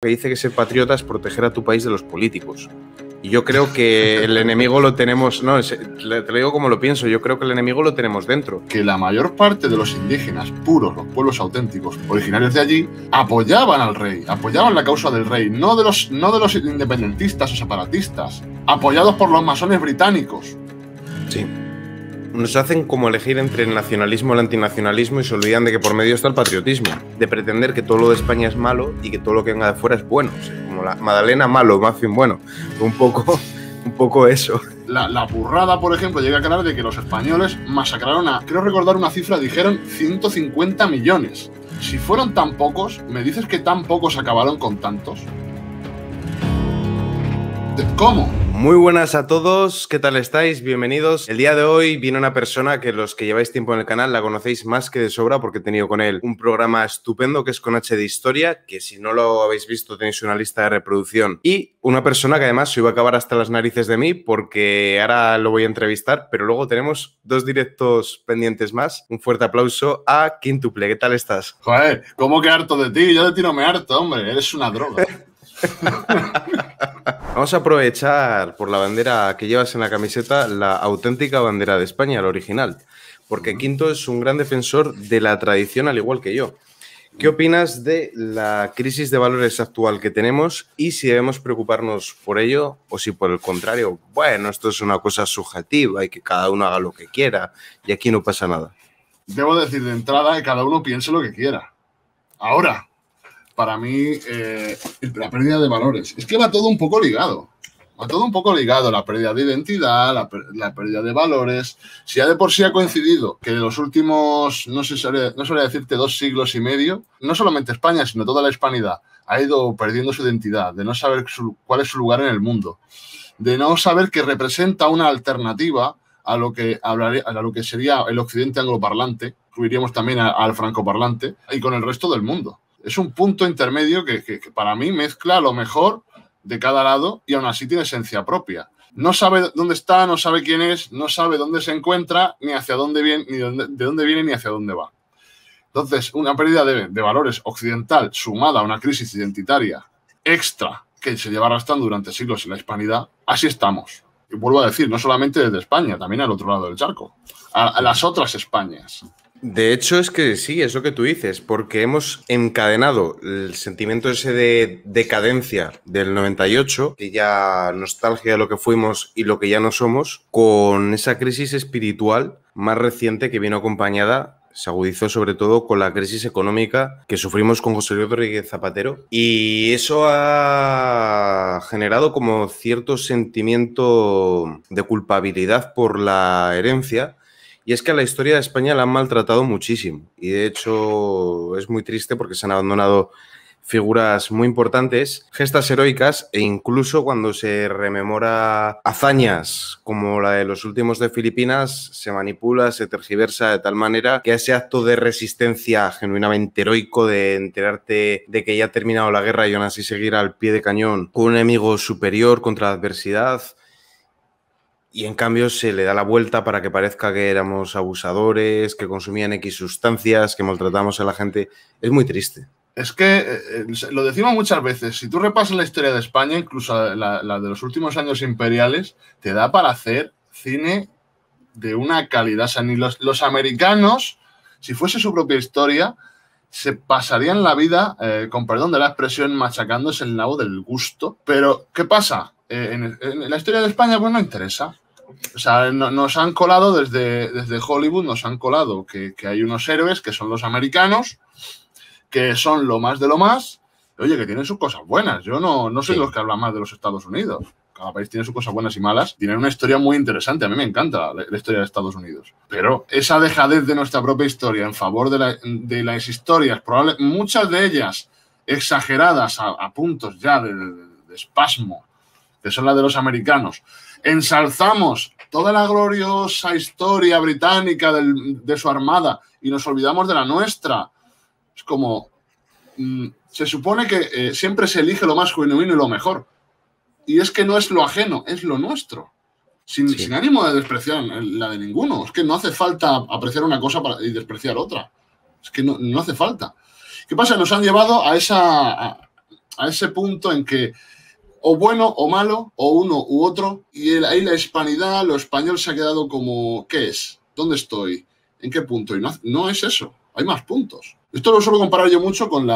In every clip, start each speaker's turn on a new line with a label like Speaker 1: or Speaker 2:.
Speaker 1: que dice que ser patriota es proteger a tu país de los políticos. Y yo creo que el enemigo lo tenemos, no, te lo digo como lo pienso, yo creo que el enemigo lo tenemos dentro. Que la mayor
Speaker 2: parte de los indígenas puros, los pueblos auténticos, originarios de allí, apoyaban al rey, apoyaban la causa del rey, no de los, no de los independentistas o separatistas, apoyados por los masones británicos.
Speaker 1: Sí nos hacen como elegir entre el nacionalismo y el antinacionalismo y se olvidan de que por medio está el patriotismo, de pretender que todo lo de España es malo y que todo lo que venga de fuera es bueno, como la Madalena malo, bien bueno, un poco, un poco eso.
Speaker 2: La, burrada, por ejemplo, llega a aclarar de que los españoles masacraron a, creo recordar una cifra, dijeron 150 millones. Si fueron tan pocos, ¿me dices que tan pocos acabaron con tantos?
Speaker 1: ¿Cómo? Muy buenas a todos, ¿qué tal estáis? Bienvenidos. El día de hoy viene una persona que los que lleváis tiempo en el canal la conocéis más que de sobra porque he tenido con él un programa estupendo que es con H de Historia, que si no lo habéis visto tenéis una lista de reproducción. Y una persona que además se iba a acabar hasta las narices de mí porque ahora lo voy a entrevistar, pero luego tenemos dos directos pendientes más. Un fuerte aplauso a Quintuple, ¿qué tal estás? Joder,
Speaker 2: ¿cómo que harto de ti? Yo de ti no me harto, hombre, eres una droga.
Speaker 1: Vamos a aprovechar por la bandera que llevas en la camiseta, la auténtica bandera de España, la original, porque Quinto es un gran defensor de la tradición, al igual que yo. ¿Qué opinas de la crisis de valores actual que tenemos y si debemos preocuparnos por ello o si por el contrario, bueno, esto es una cosa subjetiva y que cada uno haga lo que quiera y aquí no pasa nada?
Speaker 2: Debo decir de entrada que cada uno piense lo que quiera. Ahora, para mí eh, la pérdida de valores. Es que va todo un poco ligado. Va todo un poco ligado. La pérdida de identidad, la, pérdida de valores. Si ya de por sí ha coincidido que en los últimos, no sé, no suele decirte dos siglos y medio, no solamente España, sino toda la hispanidad ha ido perdiendo su identidad, de no saber cuál es su lugar en el mundo, de no saber que representa una alternativa a lo que, hablaré, a lo que sería el occidente angloparlante, incluiríamos también al francoparlante, y con el resto del mundo es un punto intermedio que, para mí mezcla lo mejor de cada lado y aún así tiene esencia propia. No sabe dónde está, no sabe quién es, no sabe dónde se encuentra, ni hacia dónde viene, ni de dónde viene, ni hacia dónde va. Entonces, una pérdida de, valores occidental sumada a una crisis identitaria extra que se lleva arrastrando durante siglos en la hispanidad, así estamos. Y vuelvo a decir, no solamente desde España, también al otro lado del charco, a las otras Españas.
Speaker 1: De hecho, es que sí, eso que tú dices, porque hemos encadenado el sentimiento ese de decadencia del 98, que ya nostalgia de lo que fuimos y lo que ya no somos, con esa crisis espiritual más reciente que vino acompañada se agudizó sobre todo con la crisis económica que sufrimos con José Luis Rodríguez Zapatero y eso ha generado como cierto sentimiento de culpabilidad por la herencia y es que a la historia de España la han maltratado muchísimo. Y de hecho es muy triste porque se han abandonado figuras muy importantes, gestas heroicas e incluso cuando se rememora hazañas como la de los últimos de Filipinas, se manipula, se tergiversa de tal manera que ese acto de resistencia genuinamente heroico de enterarte de que ya ha terminado la guerra y aún así seguir al pie de cañón con un enemigo superior contra la adversidad, y en cambio se le da la vuelta para que parezca que éramos abusadores, que consumían X sustancias, que maltratamos a la gente. Es muy triste.
Speaker 2: Es que eh, eh, lo decimos muchas veces, si tú repasas la historia de España, incluso la, de los últimos años imperiales, te da para hacer cine de una calidad. O sea, ni los, americanos, si fuese su propia historia, se pasarían la vida, eh, con perdón de la expresión, machacándose el nabo del gusto. Pero, ¿qué pasa? Eh, en, la historia de España pues no interesa. O sea, nos han colado desde, desde Hollywood, nos han colado que, hay unos héroes que son los americanos, que son lo más de lo más, oye, que tienen sus cosas buenas. Yo no, no soy los que hablan más de los Estados Unidos. Cada país tiene sus cosas buenas y malas. Tienen una historia muy interesante. A mí me encanta la, historia de Estados Unidos. Pero esa dejadez de nuestra propia historia en favor de, las historias, probable, muchas de ellas exageradas a, puntos ya de espasmo, que son la de los americanos. Ensalzamos toda la gloriosa historia británica de su armada y nos olvidamos de la nuestra. Es como, mm, se supone que eh, siempre se elige lo más genuino y lo mejor. Y es que no es lo ajeno, es lo nuestro. Sin, ánimo de despreciar eh, la de ninguno. Es que no hace falta apreciar una cosa y despreciar otra. Es que no, hace falta. ¿Qué pasa? Nos han llevado a, esa, a ese punto en que o bueno o malo, o uno u otro, y ahí la hispanidad, lo español se ha quedado como, ¿qué es? ¿Dónde estoy? ¿En qué punto? Y no, es eso, hay más puntos. Esto lo suelo comparar yo mucho con,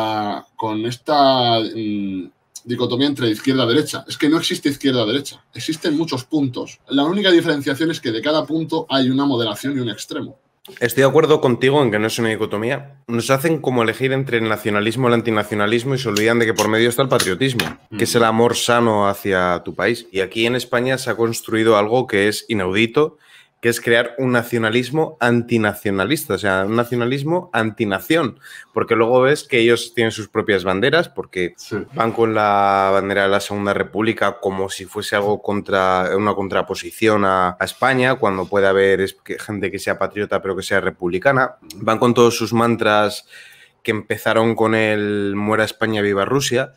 Speaker 2: esta mm, dicotomía entre izquierda-derecha. Es que no existe izquierda-derecha, existen muchos puntos. La única diferenciación es que de cada punto hay una moderación y un extremo.
Speaker 1: Estoy de acuerdo contigo en que no es una dicotomía. Nos hacen como elegir entre el nacionalismo y el antinacionalismo y se olvidan de que por medio está el patriotismo, que es el mm. amor sano hacia tu país. Y aquí en España se ha construido algo que es inaudito que es crear un nacionalismo antinacionalista, o sea, un nacionalismo antinación, porque luego ves que ellos tienen sus propias banderas, porque van con la bandera de la Segunda República como si fuese algo contra, una contraposición a España, cuando puede haber gente que sea patriota pero que sea republicana, van con todos sus mantras que empezaron con el muera España, viva Rusia.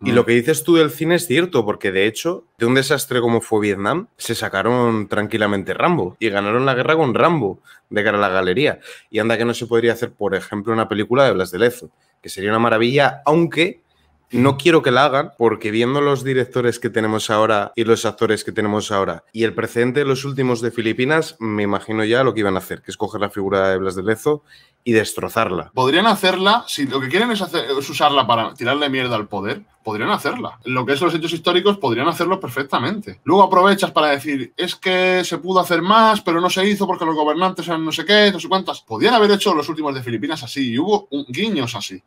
Speaker 1: Y mm. lo que dices tú del cine es cierto, porque de hecho, de un desastre como fue Vietnam, se sacaron tranquilamente Rambo y ganaron la guerra con Rambo de cara a la galería. Y anda que no se podría hacer, por ejemplo, una película de Blas de Lezo, que sería una maravilla, aunque no quiero que la hagan porque viendo los directores que tenemos ahora y los actores que tenemos ahora y el precedente de los últimos de Filipinas, me imagino ya lo que iban a hacer, que es coger la figura de Blas de Lezo y destrozarla.
Speaker 2: Podrían hacerla, si lo que quieren es, hacer, es, usarla para tirarle mierda al poder, podrían hacerla. Lo que son los hechos históricos, podrían hacerlo perfectamente. Luego aprovechas para decir, es que se pudo hacer más, pero no se hizo porque los gobernantes eran no sé qué, no sé cuántas. Podrían haber hecho los últimos de Filipinas así, y hubo un guiños así.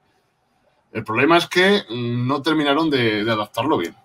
Speaker 2: El problema es que no terminaron de, adaptarlo bien.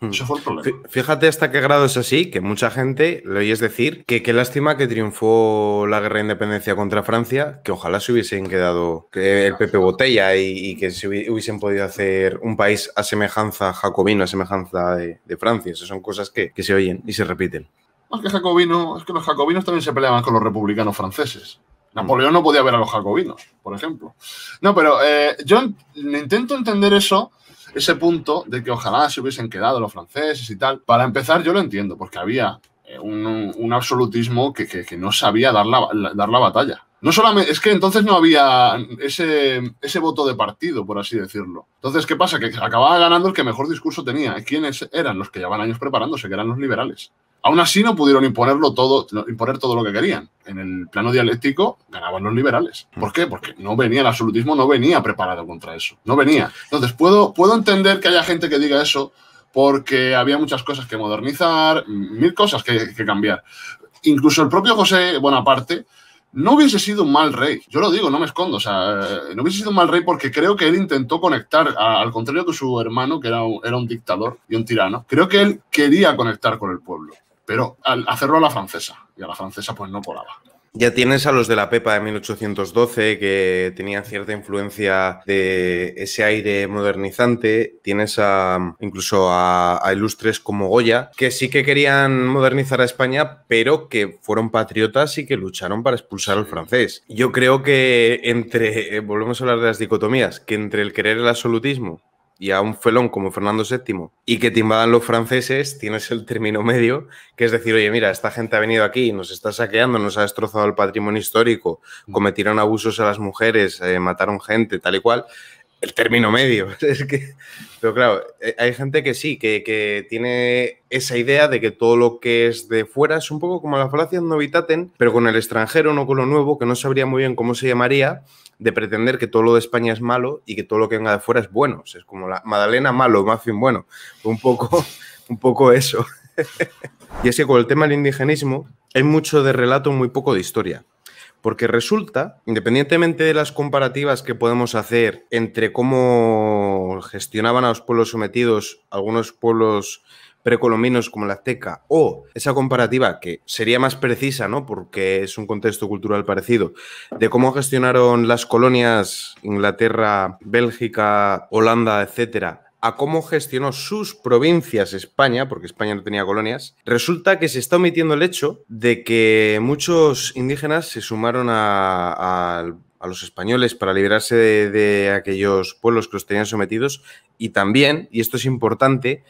Speaker 2: Hmm. Eso fue el problema.
Speaker 1: Fíjate hasta qué grado es así, que mucha gente le oyes decir que qué lástima que triunfó la guerra de independencia contra Francia, que ojalá se hubiesen quedado el Pepe Botella y, que se hubiesen podido hacer un país a semejanza jacobino, a semejanza de, Francia. Esas son cosas que, se oyen y se repiten.
Speaker 2: es que los jacobinos también se peleaban con los republicanos franceses. Napoleón no podía ver a los jacobinos, por ejemplo. No, pero eh, yo intento entender eso, ese punto de que ojalá se hubiesen quedado los franceses y tal. Para empezar, yo lo entiendo, porque había eh, un, absolutismo que, no sabía dar la, dar la batalla. No solamente, es que entonces no había ese, ese, voto de partido, por así decirlo. Entonces, ¿qué pasa? Que acababa ganando el que mejor discurso tenía. ¿Quiénes eran los que llevaban años preparándose, que eran los liberales? Aún así no pudieron todo, imponer todo lo que querían. En el plano dialéctico ganaban los liberales. ¿Por qué? Porque no venía el absolutismo, no venía preparado contra eso. No venía. Entonces, puedo, puedo entender que haya gente que diga eso porque había muchas cosas que modernizar, mil cosas que, que cambiar. Incluso el propio José Bonaparte no hubiese sido un mal rey. Yo lo digo, no me escondo. sea, eh, no hubiese sido un mal rey porque creo que él intentó conectar, al contrario que su hermano, que era un dictador y un tirano, creo que él quería conectar con el pueblo pero al hacerlo a la francesa, y a la francesa pues no colaba.
Speaker 1: Ya tienes a los de la Pepa de 1812 que tenían cierta influencia de ese aire modernizante. Tienes a, incluso a, ilustres como Goya, que sí que querían modernizar a España, pero que fueron patriotas y que lucharon para expulsar al francés. Yo creo que entre, eh, volvemos a hablar de las dicotomías, que entre el querer el absolutismo y a un felón como Fernando VII y que te invadan los franceses, tienes el término medio, que es decir, oye, mira, esta gente ha venido aquí, nos está saqueando, nos ha destrozado el patrimonio histórico, mm. cometieron abusos a las mujeres, eh, mataron gente, tal y cual. El término medio. Es que, pero claro, eh, hay gente que sí, que, que tiene esa idea de que todo lo que es de fuera es un poco como la falacia novitaten, pero con el extranjero, no con lo nuevo, que no sabría muy bien cómo se llamaría, de pretender que todo lo de España es malo y que todo lo que venga de fuera es bueno. es como la Madalena malo, Muffin bueno. Un poco, un poco eso. y es que con el tema del indigenismo hay mucho de relato, muy poco de historia. Porque resulta, independientemente de las comparativas que podemos hacer entre cómo gestionaban a los pueblos sometidos algunos pueblos precolombinos como la azteca o esa comparativa que sería más precisa, ¿no? Porque es un contexto cultural parecido, de cómo gestionaron las colonias Inglaterra, Bélgica, Holanda, etcétera, a cómo gestionó sus provincias España, porque España no tenía colonias, resulta que se está omitiendo el hecho de que muchos indígenas se sumaron a, los españoles para liberarse de aquellos pueblos que los tenían sometidos y también, y esto es importante,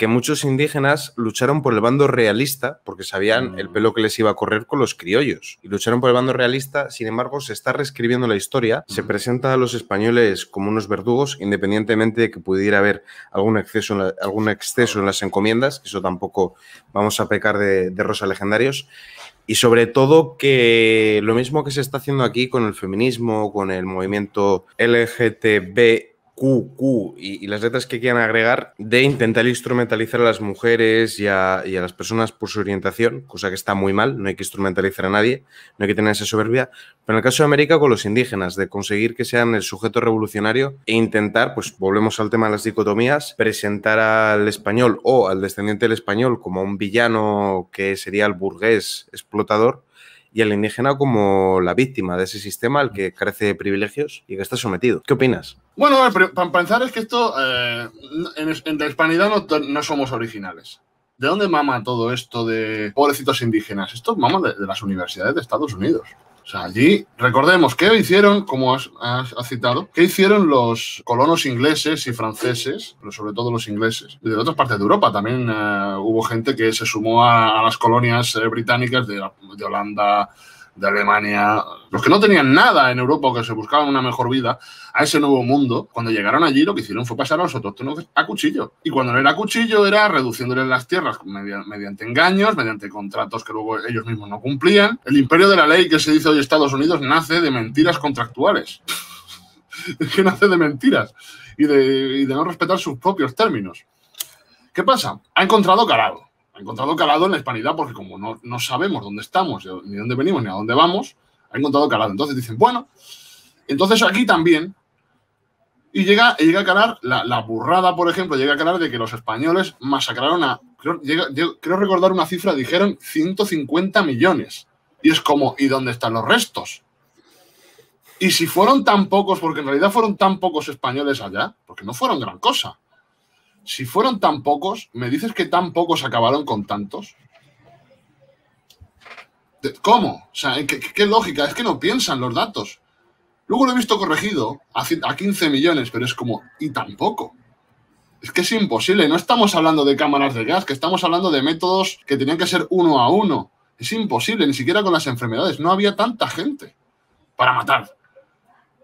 Speaker 1: que muchos indígenas lucharon por el bando realista porque sabían el mm. pelo que les iba a correr con los criollos y lucharon por el bando realista, sin embargo se está reescribiendo la historia, se mm. presenta a los españoles como unos verdugos independientemente de que pudiera haber algún exceso en, exceso en las encomiendas, que eso tampoco vamos a pecar de, rosa legendarios. Y sobre todo que lo mismo que se está haciendo aquí con el feminismo, con el movimiento LGTB Q, Q y, las letras que quieran agregar de intentar instrumentalizar a las mujeres y a, y a, las personas por su orientación, cosa que está muy mal, no hay que instrumentalizar a nadie, no hay que tener esa soberbia. Pero en el caso de América, con los indígenas, de conseguir que sean el sujeto revolucionario e intentar, pues volvemos al tema de las dicotomías, presentar al español o al descendiente del español como un villano que sería el burgués explotador y al indígena como la víctima de ese sistema al que carece de privilegios y que está sometido. ¿Qué opinas?
Speaker 2: Bueno, para pensar es que esto, eh, en, la hispanidad no, somos originales. ¿De dónde mama todo esto de pobrecitos indígenas? Esto mama de, las universidades de Estados Unidos. O sea, allí, recordemos, ¿qué hicieron, como has, citado, qué hicieron los colonos ingleses y franceses, pero sobre todo los ingleses, y de otras partes de Europa? También eh, hubo gente que se sumó a, las colonias eh, británicas de, de Holanda, de Alemania, los que no tenían nada en Europa o que se buscaban una mejor vida, a ese nuevo mundo, cuando llegaron allí lo que hicieron fue pasar a los autóctonos a cuchillo. Y cuando no era cuchillo era reduciéndoles las tierras mediante engaños, mediante contratos que luego ellos mismos no cumplían. El imperio de la ley que se dice hoy Estados Unidos nace de mentiras contractuales. que nace de mentiras y de, y de no respetar sus propios términos. ¿Qué pasa? Ha encontrado calado ha encontrado calado en la hispanidad porque como no, sabemos dónde estamos, ni dónde venimos, ni a dónde vamos, ha encontrado calado. Entonces dicen, bueno, entonces aquí también. Y llega, llega a calar la, burrada, por ejemplo, llega a calar de que los españoles masacraron a, creo recordar una cifra, dijeron 150 millones. Y es como, ¿y dónde están los restos? Y si fueron tan pocos, porque en realidad fueron tan pocos españoles allá, porque no fueron gran cosa. Si fueron tan pocos, ¿me dices que tan pocos acabaron con tantos? ¿Cómo? O sea, ¿qué, lógica? Es que no piensan los datos. Luego lo he visto corregido a 15 millones, pero es como, y tampoco. Es que es imposible. No estamos hablando de cámaras de gas, que estamos hablando de métodos que tenían que ser uno a uno. Es imposible, ni siquiera con las enfermedades. No había tanta gente para matar.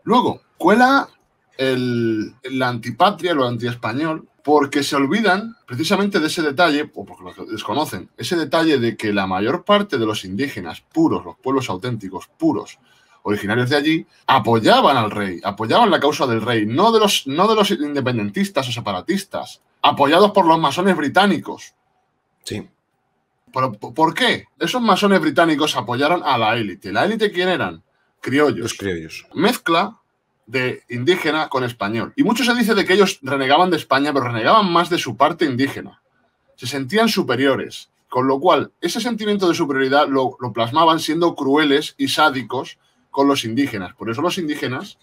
Speaker 2: Luego, cuela el, antipatria, lo antiespañol, porque se olvidan precisamente de ese detalle, o porque lo desconocen, ese detalle de que la mayor parte de los indígenas puros, los pueblos auténticos puros, originarios de allí, apoyaban al rey, apoyaban la causa del rey, no de los, no de los independentistas o separatistas, apoyados por los masones británicos. Sí. ¿Pero, ¿Por qué? Esos masones británicos apoyaron a la élite. ¿La élite quién eran? Criollos. Los criollos. Mezcla de indígena con español. Y mucho se dice de que ellos renegaban de España, pero renegaban más de su parte indígena. Se sentían superiores, con lo cual ese sentimiento de superioridad lo, plasmaban siendo crueles y sádicos con los indígenas. Por eso los indígenas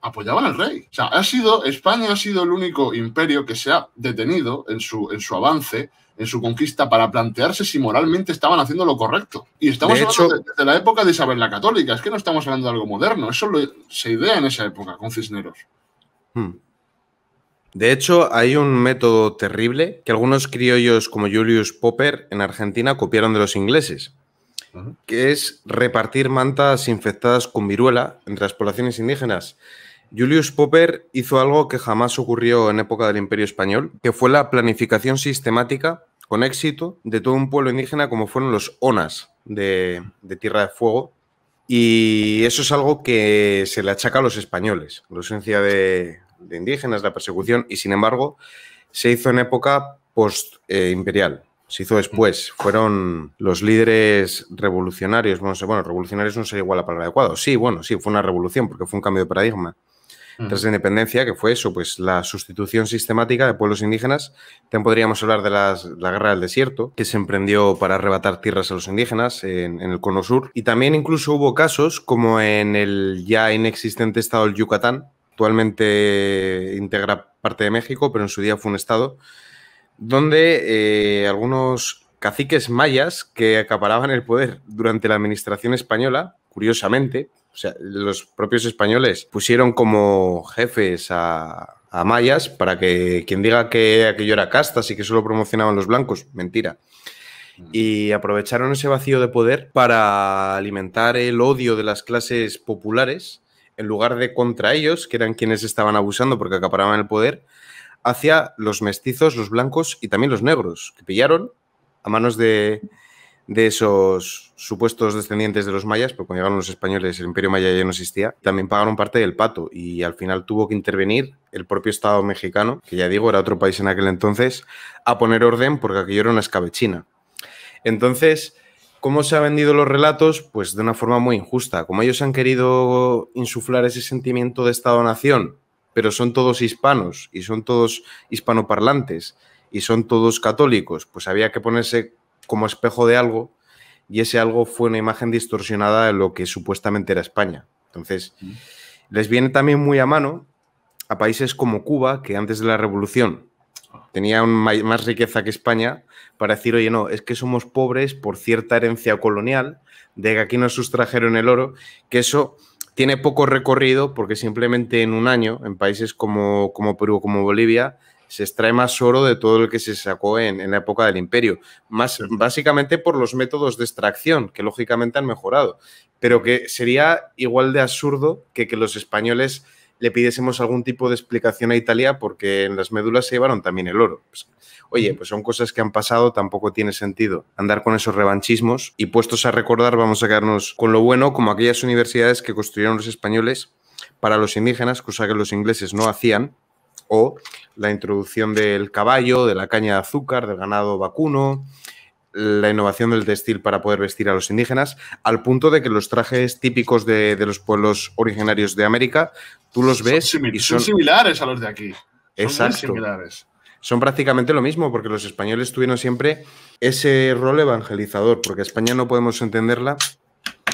Speaker 2: apoyaban al rey. O sea, ha sido, España ha sido el único imperio que se ha detenido en su, en su avance en su conquista para plantearse si moralmente estaban haciendo lo correcto. Y estamos hablando de, la época de Isabel la Católica, es que no estamos hablando de algo moderno, eso se idea en esa época con Cisneros. Hmm.
Speaker 1: De hecho, hay un método terrible que algunos criollos como Julius Popper en Argentina copiaron de los ingleses, que es repartir mantas infectadas con viruela entre las poblaciones indígenas. Julius Popper hizo algo que jamás ocurrió en época del Imperio Español, que fue la planificación sistemática con éxito de todo un pueblo indígena como fueron los Onas de, Tierra de Fuego, y eso es algo que se le achaca a los españoles, la ausencia de, indígenas, la persecución, y sin embargo se hizo en época post-imperial. se hizo después. Fueron los líderes revolucionarios. Bueno, bueno, revolucionarios no sería igual la palabra adecuada. Sí, bueno, sí, fue una revolución porque fue un cambio de paradigma. Mm. tras la independencia, que fue eso, pues la sustitución sistemática de pueblos indígenas. También podríamos hablar de la guerra del desierto, que se emprendió para arrebatar tierras a los indígenas en, el cono sur. Y también incluso hubo casos como en el ya inexistente estado del Yucatán, actualmente integra parte de México, pero en su día fue un estado, donde eh, algunos caciques mayas que acaparaban el poder durante la administración española, curiosamente, o sea, los propios españoles pusieron como jefes a, mayas para que quien diga que aquello era casta, y que solo promocionaban los blancos, mentira. Mm. Y aprovecharon ese vacío de poder para alimentar el odio de las clases populares en lugar de contra ellos, que eran quienes estaban abusando porque acaparaban el poder, hacia los mestizos, los blancos y también los negros, que pillaron a manos de, de esos supuestos descendientes de los mayas, porque cuando llegaron los españoles el imperio maya ya no existía, también pagaron parte del pato y al final tuvo que intervenir el propio Estado mexicano, que ya digo, era otro país en aquel entonces, a poner orden porque aquello era una escabechina. Entonces, ¿cómo se han vendido los relatos? Pues de una forma muy injusta. Como ellos han querido insuflar ese sentimiento de Estado-nación, pero son todos hispanos y son todos hispanoparlantes y son todos católicos, pues había que ponerse como espejo de algo y ese algo fue una imagen distorsionada de lo que supuestamente era España. Entonces, les viene también muy a mano a países como Cuba, que antes de la revolución tenía más riqueza que España, para decir, oye, no, es que somos pobres por cierta herencia colonial, de que aquí nos sustrajeron el oro, que eso tiene poco recorrido porque simplemente en un año, en países como, como Perú, como Bolivia, se extrae más oro de todo el que se sacó en, la época del imperio, más básicamente por los métodos de extracción, que lógicamente han mejorado, pero que sería igual de absurdo que que los españoles le pidiésemos algún tipo de explicación a Italia porque en las médulas se llevaron también el oro. Pues, oye, pues son cosas que han pasado, tampoco tiene sentido andar con esos revanchismos y puestos a recordar vamos a quedarnos con lo bueno como aquellas universidades que construyeron los españoles para los indígenas, cosa que los ingleses no hacían, o la introducción del caballo, de la caña de azúcar, del ganado vacuno, la innovación del textil para poder vestir a los indígenas, al punto de que los trajes típicos de, los pueblos originarios de América, tú los ves y son...
Speaker 2: similares a los de aquí.
Speaker 1: Exacto. Son Son prácticamente lo mismo, porque los españoles tuvieron siempre ese rol evangelizador, porque España no podemos entenderla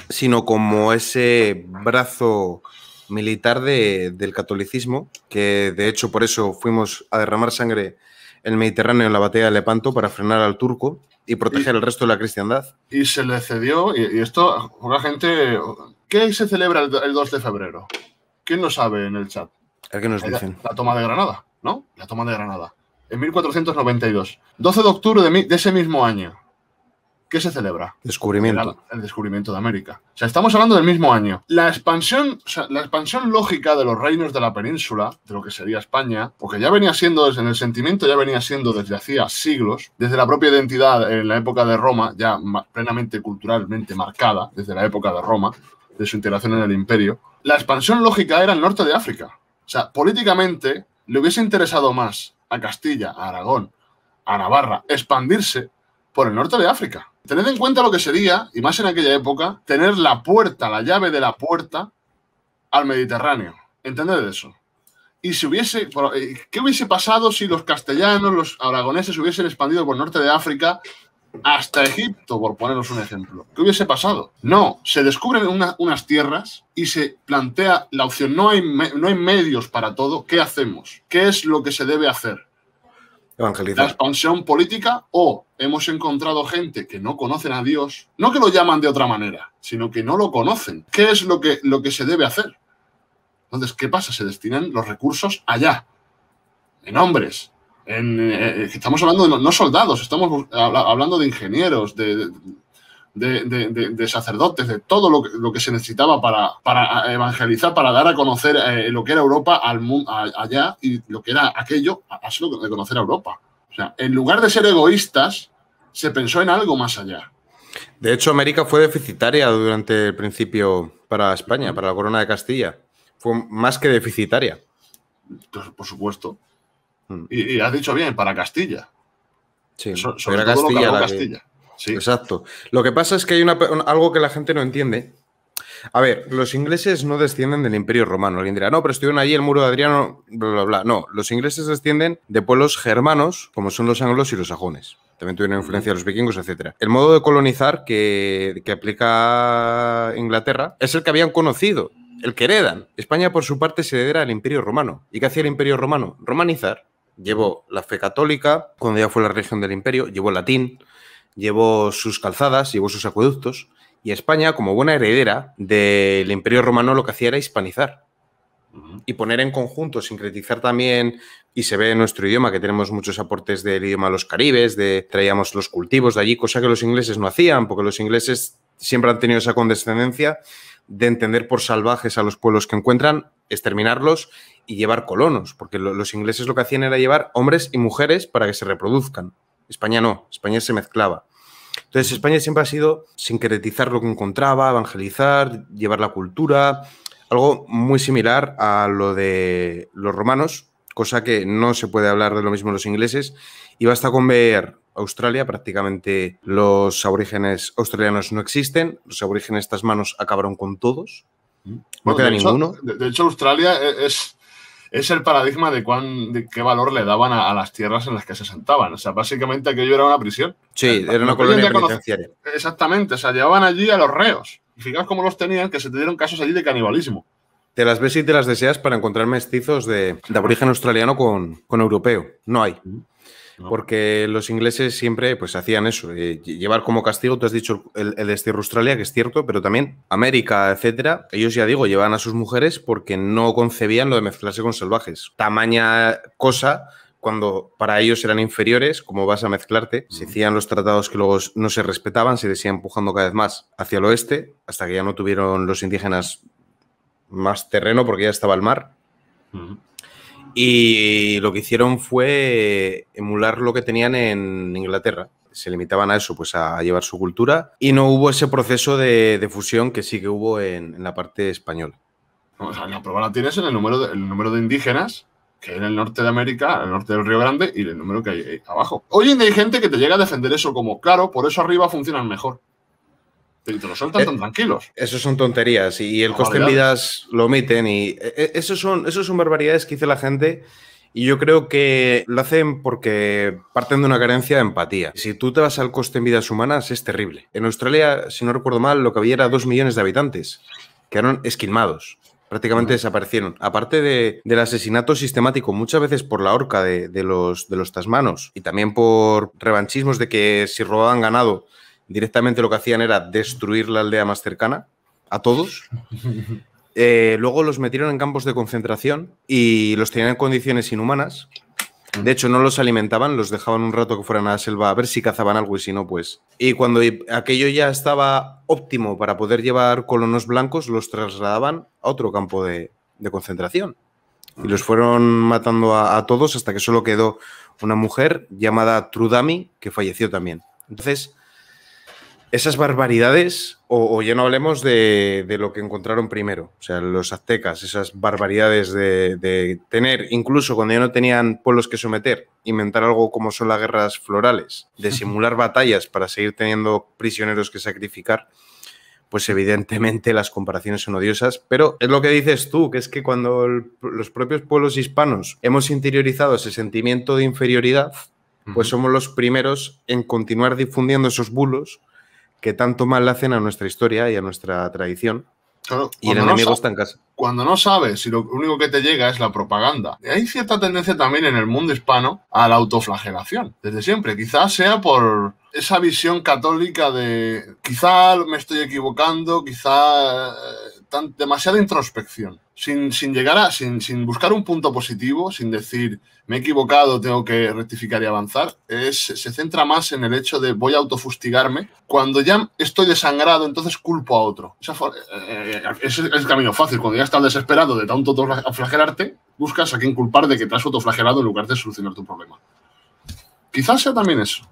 Speaker 1: sino como ese brazo militar de, del catolicismo, que de hecho por eso fuimos a derramar sangre en el Mediterráneo en la batalla de Lepanto para frenar al turco y proteger al resto de la cristiandad.
Speaker 2: Y se le cedió, y, esto, la gente... ¿Qué se celebra el, 2 de febrero? ¿Quién lo sabe en el chat?
Speaker 1: nos eh, dicen?
Speaker 2: La toma de Granada, ¿no? La toma de Granada, en 1492. 12 de octubre de, de ese mismo año, ¿qué se celebra? Descubrimiento. El, descubrimiento de América. O sea, estamos hablando del mismo año. La expansión, la expansión lógica de los reinos de la península, de lo que sería España, porque ya venía siendo, desde el sentimiento ya venía siendo desde hacía siglos, desde la propia identidad en la época de Roma, ya plenamente culturalmente marcada, desde la época de Roma, de su integración en el imperio, la expansión lógica era el norte de África. O sea, políticamente le hubiese interesado más a Castilla, a Aragón, a Navarra, expandirse por el norte de África. Tened en cuenta lo que sería, y más en aquella época, tener la puerta, la llave de la puerta al Mediterráneo. ¿Entended eso? Y si hubiese, eh, ¿qué hubiese pasado si los castellanos, los aragoneses hubiesen expandido por el norte de África hasta Egipto, por poneros un ejemplo? ¿Qué hubiese pasado? No, se descubren unas tierras y se plantea la opción, no no hay medios para todo, ¿qué hacemos? ¿Qué es lo que se debe hacer? La expansión política o hemos encontrado gente que no conocen a Dios, no que lo llaman de otra manera, sino que no lo conocen. ¿Qué es lo que, lo que se debe hacer? Entonces, ¿qué pasa? Se destinan los recursos allá, en hombres. En, eh, eh, estamos hablando de no soldados, estamos hablando de ingenieros, de de, sacerdotes, de todo lo que, se necesitaba para, evangelizar, para dar a conocer eh, lo que era Europa al mundo, allá y lo que era aquello, así de conocer a Europa. O sea, en lugar de ser egoístas, se pensó en algo más allá.
Speaker 1: De hecho, América fue deficitaria durante el principio para España, para la corona de Castilla. Fue
Speaker 2: más que deficitaria. por supuesto. Mm. Y, has dicho bien, para Castilla. Sí, sobre Castilla.
Speaker 1: Exacto. Lo que pasa es que hay algo que la gente no entiende. A ver, los ingleses no descienden del Imperio Romano. Alguien dirá, no, pero estuvieron allí el muro de Adriano, bla, bla, bla. No, los ingleses descienden de pueblos germanos, como son los anglos y los sajones. También tuvieron influencia los vikingos, etc. El modo de colonizar que, aplica Inglaterra es el que habían conocido, el que heredan. España, por su parte, se hereda al Imperio Romano. ¿Y qué hacía el Imperio Romano? Romanizar. Llevó la fe católica, cuando ya fue la región del imperio, llevó el latín, llevó sus calzadas, llevó sus acueductos, y España, como buena heredera del Imperio Romano, lo que hacía era hispanizar y poner en conjunto, sincretizar también, y se ve en nuestro idioma que tenemos muchos aportes del idioma de los caribes, de traíamos los cultivos de allí, cosa que los ingleses no hacían, porque los ingleses siempre han tenido esa condescendencia de entender por salvajes a los pueblos que encuentran, exterminarlos y llevar colonos, porque los ingleses lo que hacían era llevar hombres y mujeres para que se reproduzcan. España no, España se mezclaba. Entonces, España siempre ha sido sincretizar lo que encontraba, evangelizar, llevar la cultura, algo muy similar a lo de los romanos, cosa que no se puede hablar de lo mismo los ingleses, y basta con ver Australia, prácticamente los aborígenes australianos no existen, los aborígenes manos acabaron con todos, mm. no, queda ninguno.
Speaker 2: de hecho, Australia e-, es, es el paradigma de, cuán, qué valor le daban a, las tierras en las que se sentaban. O sea, básicamente aquello era una prisión.
Speaker 1: Sí, era una colonia penitenciaria.
Speaker 2: Exactamente, o sea, llevaban allí a los reos. Y fijaos cómo los tenían, que se dieron casos allí de canibalismo.
Speaker 1: Te las ves y te las deseas para encontrar mestizos de, de origen australiano con, con europeo. No hay porque los ingleses siempre pues hacían eso, eh, llevar como castigo, tú has dicho el, el a este Australia, que es cierto, pero también América, etcétera, ellos ya digo, llevaban a sus mujeres porque no concebían lo de mezclarse con salvajes. Tamaña cosa cuando para ellos eran inferiores, como vas a mezclarte, se hacían los tratados que luego no se respetaban, se les iba empujando cada vez más hacia el oeste, hasta que ya no tuvieron los indígenas más terreno porque ya estaba el mar. Y lo que hicieron fue emular lo que tenían en Inglaterra. Se limitaban a eso, pues a llevar su cultura. Y no hubo ese proceso de, fusión que sí que hubo en, la parte española.
Speaker 2: la prueba la tienes en el número de, número de indígenas que hay en el norte de América, en el norte del Río Grande y el número que hay abajo. Hoy en día hay gente que te llega a defender eso como, claro, por eso arriba funcionan mejor. Y te lo sueltan eh, tan tranquilos.
Speaker 1: Eso son tonterías. Y el ah, coste en vidas lo omiten. Y eh, eh, eso son, eso son barbaridades que dice la gente. Y yo creo que lo hacen porque parten de una carencia de empatía. Si tú te vas al coste en vidas humanas, es terrible. En Australia, si no recuerdo mal, lo que había era dos millones de habitantes. que eran esquilmados prácticamente desaparecieron. Aparte del asesinato sistemático, muchas veces por la horca de, de, los, de los tasmanos y también por revanchismos de que si robaban ganado directamente lo que hacían era destruir la aldea más cercana a todos. Eh, luego los metieron en campos de concentración y los tenían en condiciones inhumanas. De hecho, no los alimentaban, los dejaban un rato que fueran a la selva a ver si cazaban algo y si no, pues. Y cuando aquello ya estaba óptimo para poder llevar colonos blancos, los trasladaban a otro campo de, concentración. Y los fueron matando a, a todos hasta que solo quedó una mujer llamada Trudami, que falleció también. Entonces, esas barbaridades, o, ya no hablemos de, lo que encontraron primero, o sea, los aztecas, esas barbaridades de, tener, incluso cuando ya no tenían pueblos que someter, inventar algo como son las guerras florales, de simular batallas para seguir teniendo prisioneros que sacrificar, pues evidentemente las comparaciones son odiosas, pero es lo que dices tú, que es que cuando los propios pueblos hispanos hemos interiorizado ese sentimiento de inferioridad, pues somos los primeros en continuar difundiendo esos bulos que tanto mal hacen a nuestra historia y a nuestra tradición.
Speaker 2: y el enemigo está en casa. Cuando no sabes y lo único que te llega es la propaganda. Hay cierta tendencia también en el mundo hispano a la autoflagelación, desde siempre. Quizás sea por esa visión católica de quizá me estoy equivocando, quizá eh, tan, demasiada introspección, sin, sin llegar a, sin, buscar un punto positivo, sin decir me he equivocado, tengo que rectificar y avanzar, se centra más en el hecho de voy a autofustigarme. Cuando ya estoy desangrado, entonces culpo a otro. Eh, eh, es, el camino fácil. Cuando ya estás desesperado de tanto autoflagelarte, buscas a quien culpar de que te has autoflagelado en lugar de solucionar tu problema.
Speaker 1: Quizás sea también eso.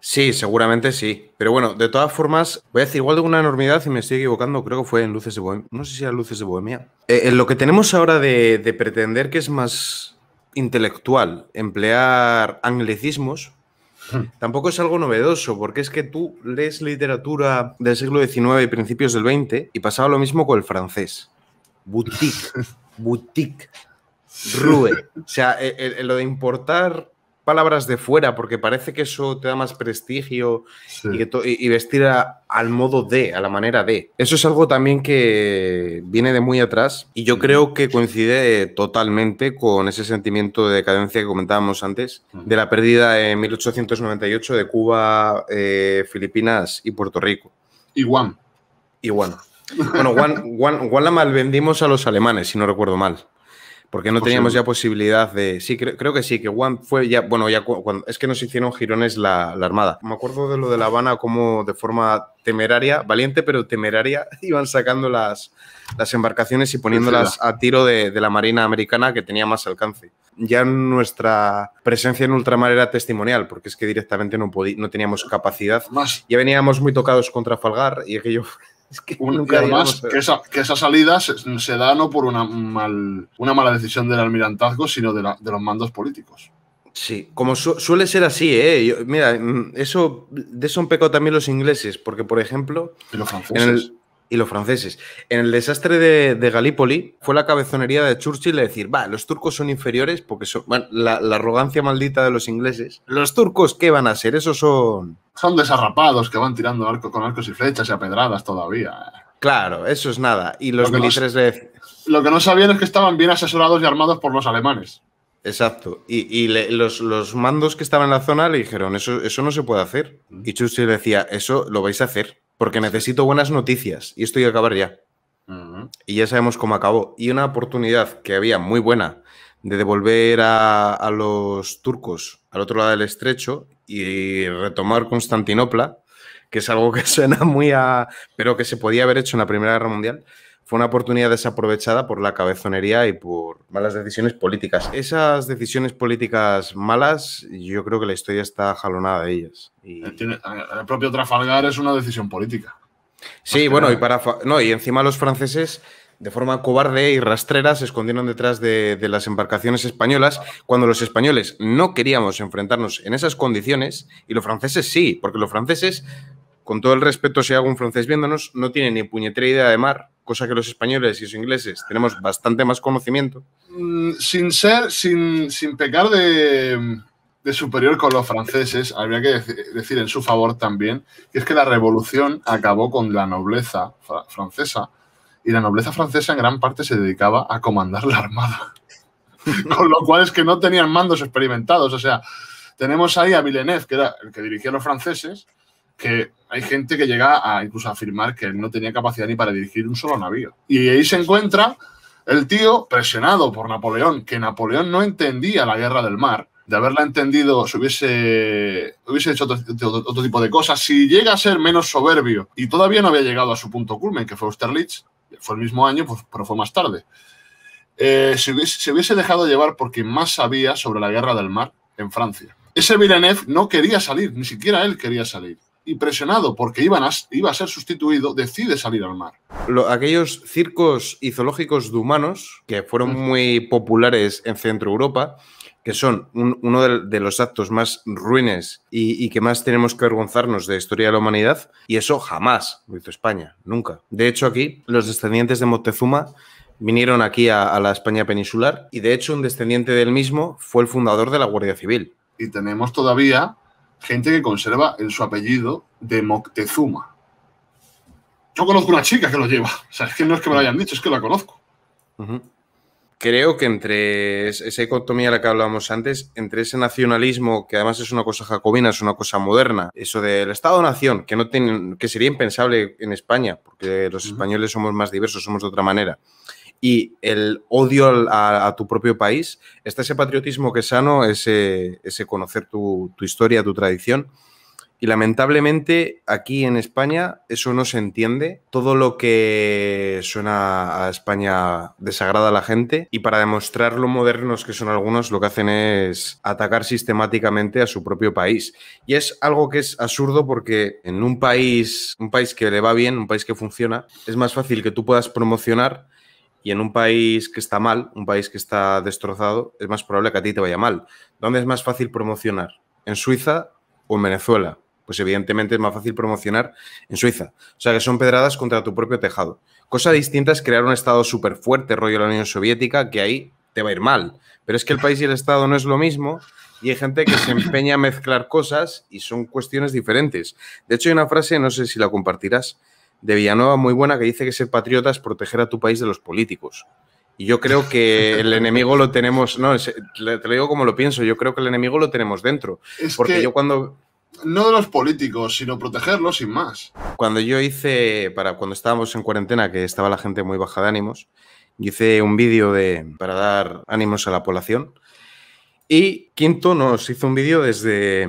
Speaker 1: Sí, seguramente sí. Pero bueno, de todas formas, voy a decir igual de una enormidad, y me estoy equivocando, creo que fue en Luces de Bohemia. No sé si era Luces de Bohemia. Eh, en lo que tenemos ahora de, pretender que es más intelectual emplear anglicismos, hmm. tampoco es algo novedoso, porque es que tú lees literatura del siglo XIX y principios del XX y pasaba lo mismo con el francés. Boutique, boutique, rue. O sea, eh, eh, lo de importar palabras de fuera, porque parece que eso te da más prestigio y, vestir al modo de, a la manera de. Eso es algo también que viene de muy atrás y yo creo que coincide totalmente con ese sentimiento de decadencia que comentábamos antes, de la pérdida en 1898 de Cuba, eh, Filipinas y Puerto Rico. Y Guam. Bueno, la malvendimos a los alemanes, si no recuerdo mal. Porque no teníamos ya posibilidad de. Sí, creo, que sí, que Juan fue ya. Bueno, ya cuando. Es que nos hicieron girones la, la Armada. Me acuerdo de lo de La Habana, como de forma temeraria, valiente pero temeraria, iban sacando las, las embarcaciones y poniéndolas a tiro de, la Marina Americana que tenía más alcance. Ya nuestra presencia en ultramar era testimonial, porque es que directamente no, no teníamos capacidad. Más. Ya veníamos muy tocados contra Falgar y aquello es que y además, que
Speaker 2: esa, salida se, da no por una, una mala decisión del almirantazgo, sino de, de los mandos políticos. Sí,
Speaker 1: como suele ser así, ¿eh? mira, mm, eso, de eso han pecado también los ingleses, porque, por ejemplo.
Speaker 2: Y los franceses
Speaker 1: y los franceses. En el desastre de, de, Galípoli fue la cabezonería de Churchill le decir, va, los turcos son inferiores porque son bueno, la, arrogancia maldita de los ingleses. Los turcos, ¿qué van a ser? Esos son...
Speaker 2: Son desarrapados que van tirando arco con arcos y flechas y a pedradas todavía.
Speaker 1: Claro, eso es nada. Y los militares Lo que no sabían es que estaban bien asesorados y armados por los alemanes. Exacto. Y, los, mandos que estaban en la zona le dijeron, eso, eso no se puede hacer. Mm. Y Churchill decía, eso lo vais a hacer porque necesito buenas noticias y estoy a acabar ya. Y ya sabemos cómo acabó. Y una oportunidad que había muy buena de devolver a, a los turcos al otro lado del estrecho y retomar Constantinopla, que es algo que suena muy a... pero que se podía haber hecho en la Primera Guerra Mundial fue una oportunidad desaprovechada por la cabezonería y por malas decisiones políticas. Esas decisiones políticas malas, yo creo que la historia está jalonada de ellas. Eh, eh,
Speaker 2: el, propio Trafalgar es una decisión política.
Speaker 1: Sí, bueno, y para no, y encima los franceses de forma cobarde y rastrera se escondieron detrás de, de, las embarcaciones españolas cuando los españoles no queríamos enfrentarnos en esas condiciones y los franceses sí, porque los franceses, con todo el respeto si hago un francés viéndonos, no tienen ni puñetera idea de mar, cosa que los españoles y los ingleses tenemos bastante más conocimiento.
Speaker 2: Mm, sin ser, sin, pecar de, superior con los franceses, habría que decir en su favor también, que es que la revolución acabó con la nobleza francesa y la nobleza francesa en gran parte se dedicaba a comandar la armada. con lo cual es que no tenían mandos experimentados. O sea, tenemos ahí a Villeneuve, que era el que dirigía a los franceses, que hay gente que llega a incluso a afirmar que él no tenía capacidad ni para dirigir un solo navío. Y ahí se encuentra el tío presionado por Napoleón, que Napoleón no entendía la guerra del mar. De haberla entendido, se hubiese, hubiese hecho otro, tipo de cosas. Si llega a ser menos soberbio y todavía no había llegado a su punto culmen, que fue Austerlitz, fue el mismo año, pues, pero fue más tarde. Eh, se, hubiese, se, hubiese, dejado llevar por quien más sabía sobre la guerra del mar en Francia. Ese Villeneuve no quería salir, ni siquiera él quería salir y presionado porque iban iba a ser sustituido, decide salir al mar.
Speaker 1: aquellos circos y zoológicos de humanos que fueron muy populares en Centro Europa, que son uno de, los actos más ruines y, que más tenemos que avergonzarnos de la historia de la humanidad, y eso jamás lo hizo España, nunca. De hecho, aquí los descendientes de Moctezuma vinieron aquí a la España peninsular y de hecho un descendiente del mismo fue el fundador de la Guardia Civil. Y tenemos
Speaker 2: todavía gente que conserva en su apellido de Moctezuma. Yo conozco una chica que lo lleva. O sea, es que no es que me lo hayan dicho, es que la conozco.
Speaker 1: Creo que entre esa ecotomía de la que hablábamos antes, entre ese nacionalismo, que además es una cosa jacobina, es una cosa moderna, eso del Estado-nación, que, no que sería impensable en España, porque los españoles somos más diversos, somos de otra manera y el odio a, tu propio país, está ese patriotismo que es sano, ese, ese conocer tu, tu, historia, tu tradición. Y lamentablemente aquí en España eso no se entiende. Todo lo que suena a España desagrada a la gente y para demostrar lo modernos que son algunos lo que hacen es atacar sistemáticamente a su propio país. Y es algo que es absurdo porque en un país, un país que le va bien, un país que funciona, es más fácil que tú puedas promocionar y en un país que está mal, un país que está destrozado, es más probable que a ti te vaya mal. ¿Dónde es más fácil promocionar? ¿En Suiza o en Venezuela? Pues evidentemente es más fácil promocionar en Suiza. O sea que son pedradas contra tu propio tejado. Cosa distinta es crear un Estado súper fuerte, rollo de la Unión Soviética, que ahí te va a ir mal. Pero es que el país y el Estado no es lo mismo y hay gente que se empeña a mezclar cosas y son cuestiones diferentes. De hecho, hay una frase, no sé si la compartirás, de Villanueva muy buena que dice que ser patriota es proteger a tu país de los políticos. Y yo creo que el enemigo lo tenemos, no, te lo digo como lo pienso, yo creo que el enemigo lo tenemos dentro. Es
Speaker 2: porque yo cuando... No de los políticos, sino protegerlos sin más.
Speaker 1: Cuando yo hice, para cuando estábamos en cuarentena, que estaba la gente muy baja de ánimos, yo hice un vídeo de, para dar ánimos a la población. Y Quinto nos hizo un vídeo desde,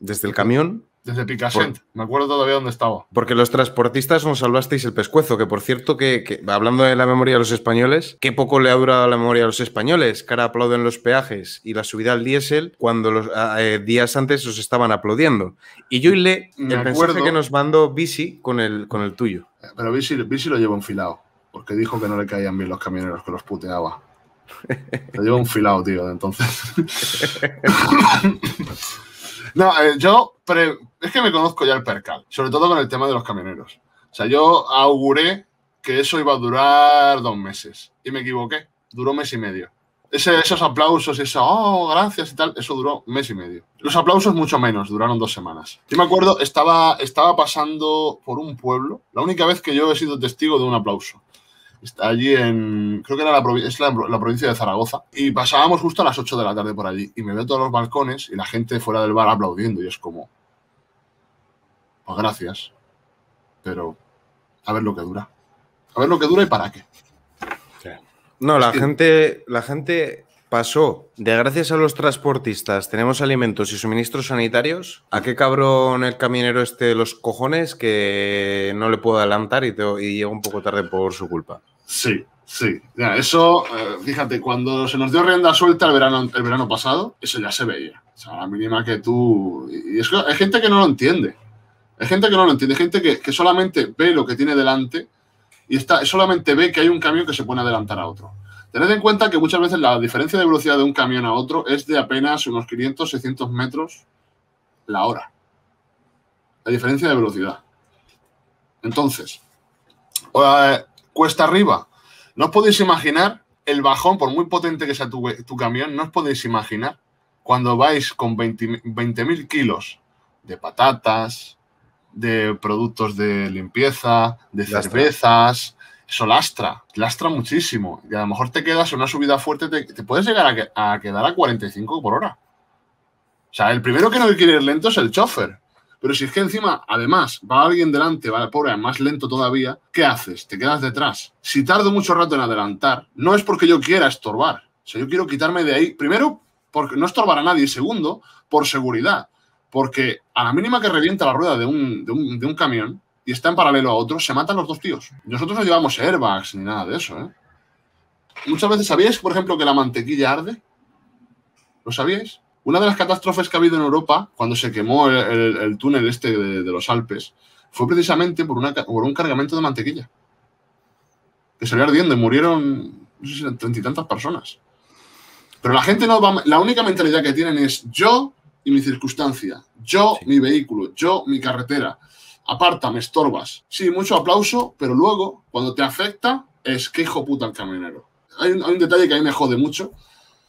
Speaker 1: desde el camión
Speaker 2: desde Picassent, me acuerdo todavía dónde estaba.
Speaker 1: Porque los transportistas nos salvasteis el pescuezo, que por cierto, que, hablando de la memoria de los españoles, qué poco le ha durado la memoria a los españoles, Cara aplauden los peajes y la subida al diésel cuando los eh, días antes os estaban aplaudiendo. Y yo le me el que nos mandó Bici con el, con el
Speaker 2: tuyo. Pero Bici, lo lleva enfilado, porque dijo que no le caían bien los camioneros, que los puteaba. Lo lleva enfilado, tío, entonces. no, eh, yo es que me conozco ya el percal, sobre todo con el tema de los camioneros. O sea, yo auguré que eso iba a durar dos meses y me equivoqué, duró mes y medio. esos aplausos y eso, oh, gracias y tal, eso duró mes y medio. Los aplausos mucho menos, duraron dos semanas. Yo me acuerdo, estaba, estaba pasando por un pueblo, la única vez que yo he sido testigo de un aplauso. Está allí en, creo que era la, la, provincia de Zaragoza, y pasábamos justo a las 8 de la tarde por allí, y me veo todos los balcones y la gente fuera del bar aplaudiendo, y es como, pues gracias. Pero a ver lo que dura. A ver lo que dura y para qué. No, la gente,
Speaker 1: la gente pasó de gracias a los transportistas tenemos alimentos y suministros sanitarios. ¿A qué cabrón el caminero este de los cojones que no le puedo adelantar y, llego un poco tarde por su culpa? Sí,
Speaker 2: sí. eso, eh, fíjate, cuando se nos dio rienda suelta el verano, el verano pasado, eso ya se veía. O sea, la mínima que tú. Y es, que hay gente que no lo entiende. Hay gente que no lo entiende, gente que, solamente ve lo que tiene delante y está, solamente ve que hay un camión que se pone adelantar a otro. Tened en cuenta que muchas veces la diferencia de velocidad de un camión a otro es de apenas unos 500, 600 metros la hora. La diferencia de velocidad. Entonces, pues, cuesta arriba. No os podéis imaginar el bajón, por muy potente que sea tu, camión, no os podéis imaginar cuando vais con 20.000 kilos de patatas, de productos de limpieza, de cervezas. Eso lastra, lastra muchísimo. Y a lo mejor te quedas en una subida fuerte, te, puedes llegar a, a, quedar a 45 por hora. O sea, el primero que no quiere ir lento es el chofer. Pero si es que encima, además, va alguien delante, va el pobre, más lento todavía, ¿qué haces? Te quedas detrás. Si tardo mucho rato en adelantar, no es porque yo quiera estorbar. O sea, yo quiero quitarme de ahí, primero, porque no estorbar a nadie, y segundo, por seguridad. Porque a la mínima que revienta la rueda de un, camión y está en paralelo a otro, se matan los dos tíos. Nosotros no llevamos airbags ni nada de eso, ¿eh? Muchas veces, ¿sabíais, por ejemplo, que la mantequilla arde? ¿Lo sabíais? Una de las catástrofes que ha habido en Europa, cuando se quemó el, túnel este de, los Alpes, fue precisamente por, una, por un cargamento de mantequilla. Que salió ardiendo y murieron no sé treinta y tantas personas. Pero la gente no va... La única mentalidad que tienen es yo y mi circunstancia, yo mi vehículo, yo mi carretera. Aparta, me estorbas. Sí, mucho aplauso, pero luego, cuando te afecta, es que hijo puta el camionero. Hay un, hay un detalle que a mí me jode mucho,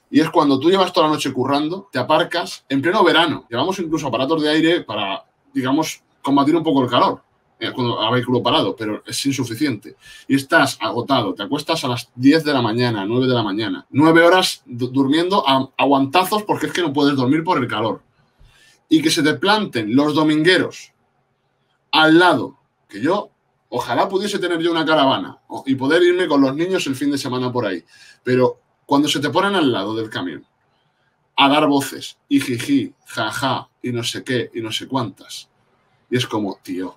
Speaker 2: y es cuando tú llevas toda la noche currando, te aparcas en pleno verano. Llevamos incluso aparatos de aire para, digamos, combatir un poco el calor. Eh, cuando a vehículo parado, pero es insuficiente. Y estás agotado, te acuestas a las 10 de la mañana, 9 de la mañana, 9 horas durmiendo a, aguantazos porque es que no puedes dormir por el calor. Y que se te planten los domingueros al lado, que yo ojalá pudiese tener yo una caravana y poder irme con los niños el fin de semana por ahí, pero cuando se te ponen al lado del camión a dar voces y jiji, jaja y no sé qué y no sé cuántas. Y es como, tío,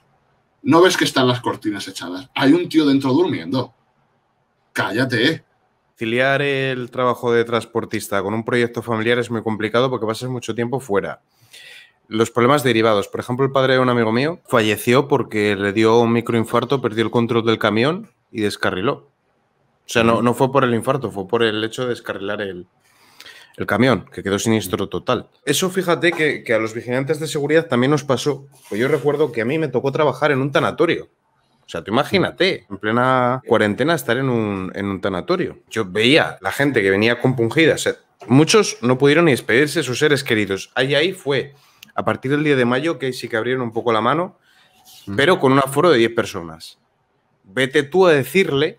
Speaker 2: no ves que están las cortinas echadas. Hay un tío dentro durmiendo. Cállate.
Speaker 1: Ciliar el trabajo de transportista con un proyecto familiar es muy complicado porque pasas mucho tiempo fuera. Los problemas derivados. Por ejemplo, el padre de un amigo mío falleció porque le dio un microinfarto, perdió el control del camión y descarriló. O sea, no, no fue por el infarto, fue por el hecho de descarrilar el, el camión, que quedó siniestro total. Eso fíjate que, a los vigilantes de seguridad también nos pasó. Pues yo recuerdo que a mí me tocó trabajar en un tanatorio. O sea, tú imagínate, en plena cuarentena estar en un, tanatorio. Yo veía la gente que venía compungida. muchos no pudieron ni despedirse de sus seres queridos. Ahí, ahí fue, a partir del día de mayo, que sí que abrieron un poco la mano, pero con un aforo de 10 personas. Vete tú a decirle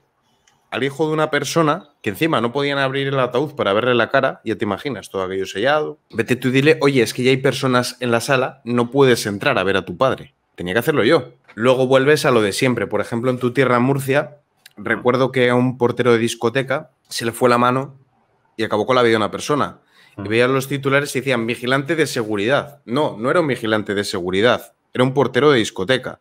Speaker 1: al hijo de una persona que encima no podían abrir el ataúd para verle la cara, ya te imaginas, todo aquello sellado. Vete tú y dile, oye, es que ya hay personas en la sala, no puedes entrar a ver a tu padre. Tenía que hacerlo yo. Luego vuelves a lo de siempre. Por ejemplo, en tu tierra, Murcia, recuerdo que a un portero de discoteca se le fue la mano y acabó con la vida de una persona. Y mm. veían los titulares y decían vigilante de seguridad. No, no era un vigilante de seguridad, era un portero de discoteca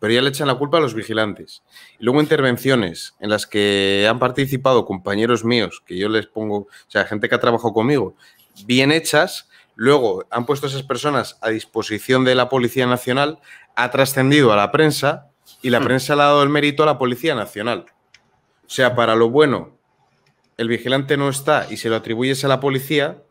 Speaker 1: pero ya le echan la culpa a los vigilantes. Y luego intervenciones en las que han participado compañeros míos, que yo les pongo, o sea, gente que ha trabajado conmigo, bien hechas, luego han puesto a esas personas a disposición de la Policía Nacional, ha trascendido a la prensa y la hmm. prensa le ha dado el mérito a la Policía Nacional. O sea, para lo bueno, el vigilante no está y se lo atribuyes a la policía,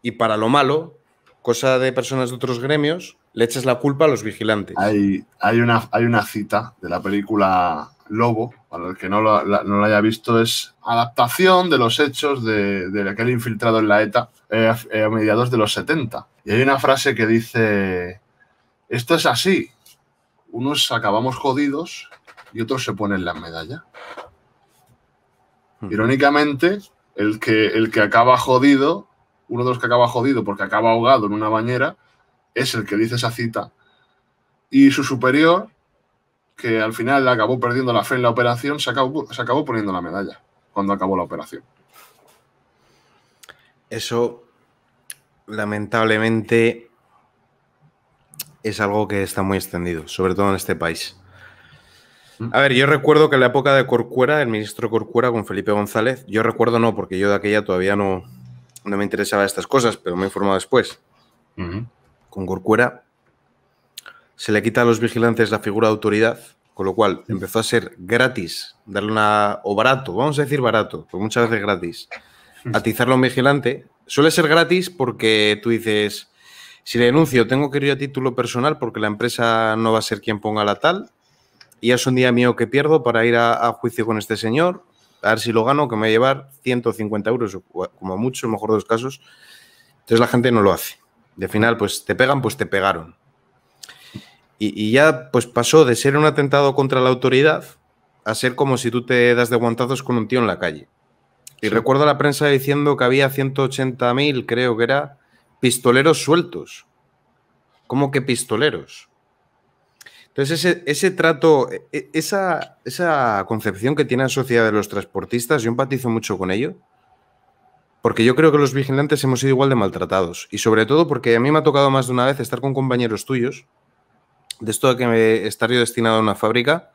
Speaker 1: y para lo malo, cosa de personas de otros gremios, le echas la culpa a los vigilantes. Hay,
Speaker 2: una, cita de la película Lobo, para el que no lo, la, haya visto, es adaptación de los hechos de, aquel infiltrado en la ETA eh, eh, a mediados de los 70. Y hay una frase que dice, esto es así, unos acabamos jodidos y otros se ponen la medalla. Hmm. Irónicamente, el que acaba jodido uno de los que acaba jodido porque acaba ahogado en una bañera, es el que dice esa cita. Y su superior, que al final acabó perdiendo la fe en la operación, se acabó, se acabó poniendo la medalla cuando acabó la operación.
Speaker 1: Eso, lamentablemente, es algo que está muy extendido, sobre todo en este país. Mm. A ver, yo recuerdo que en la época de Corcuera, el ministro Corcuera con Felipe González, yo recuerdo no, porque yo de aquella todavía no, no me interesaba estas cosas, pero me he informado después. Con Gurcuera se le quita a los vigilantes la figura de autoridad, con lo cual empezó a ser gratis darle una. o barato, vamos a decir barato, porque muchas veces gratis. Atizarlo a un vigilante suele ser gratis porque tú dices. Si le denuncio, tengo que ir a título personal porque la empresa no va a ser quien ponga la tal. Y es un día mío que pierdo para ir a juicio con este señor a ver si lo gano, que me va a llevar 150 euros, como mucho, mejor dos casos. Entonces la gente no lo hace. De final, pues te pegan, pues te pegaron. Y, ya pues pasó de ser un atentado contra la autoridad a ser como si tú te das de guantazos con un tío en la calle. Y recuerdo a la prensa diciendo que había 180.000, creo que era, pistoleros sueltos. ¿Cómo que pistoleros? Entonces, ese, trato, e, e, esa, concepción que tiene la sociedad de los transportistas, yo empatizo mucho con ello, porque yo creo que los vigilantes hemos sido igual de maltratados. Y sobre todo porque a mí me ha tocado más de una vez estar con compañeros tuyos, de esto de que me estar destinado a una fábrica,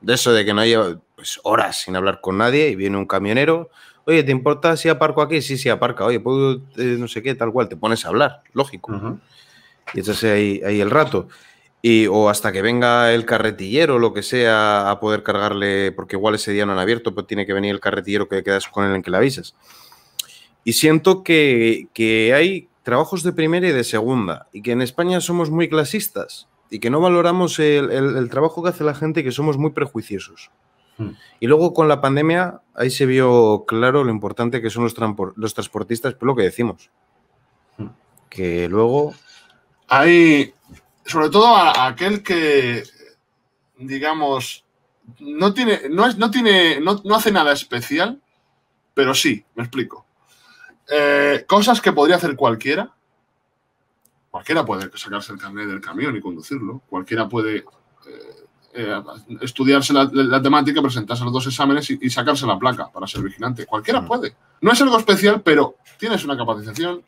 Speaker 1: de eso de que no haya pues, horas sin hablar con nadie y viene un camionero, oye, ¿te importa si aparco aquí? Sí, sí, aparca, oye, puedo, eh, no sé qué, tal cual, te pones a hablar, lógico. Y echas ahí, ahí el rato o hasta que venga el carretillero, lo que sea, a poder cargarle, porque igual ese día no han abierto, pues tiene que venir el carretillero que quedas con él en que le avisas. Y siento que, hay trabajos de primera y de segunda, y que en España somos muy clasistas y que no valoramos el, trabajo que hace la gente y que somos muy prejuiciosos. Hmm. Y luego con la pandemia, ahí se vio claro lo importante que son los, transportistas, por pues lo que decimos. Hmm. Que luego...
Speaker 2: Hay, sobre todo a, aquel que, digamos, no tiene, no, es, no tiene, no, hace nada especial, pero sí, me explico. Eh, cosas que podría hacer cualquiera. Cualquiera puede sacarse el carnet del camión y conducirlo. Cualquiera puede eh, eh, estudiarse la, temática, presentarse los dos exámenes y, y, sacarse la placa para ser vigilante. Cualquiera mm. puede. No es algo especial, pero tienes una capacitación,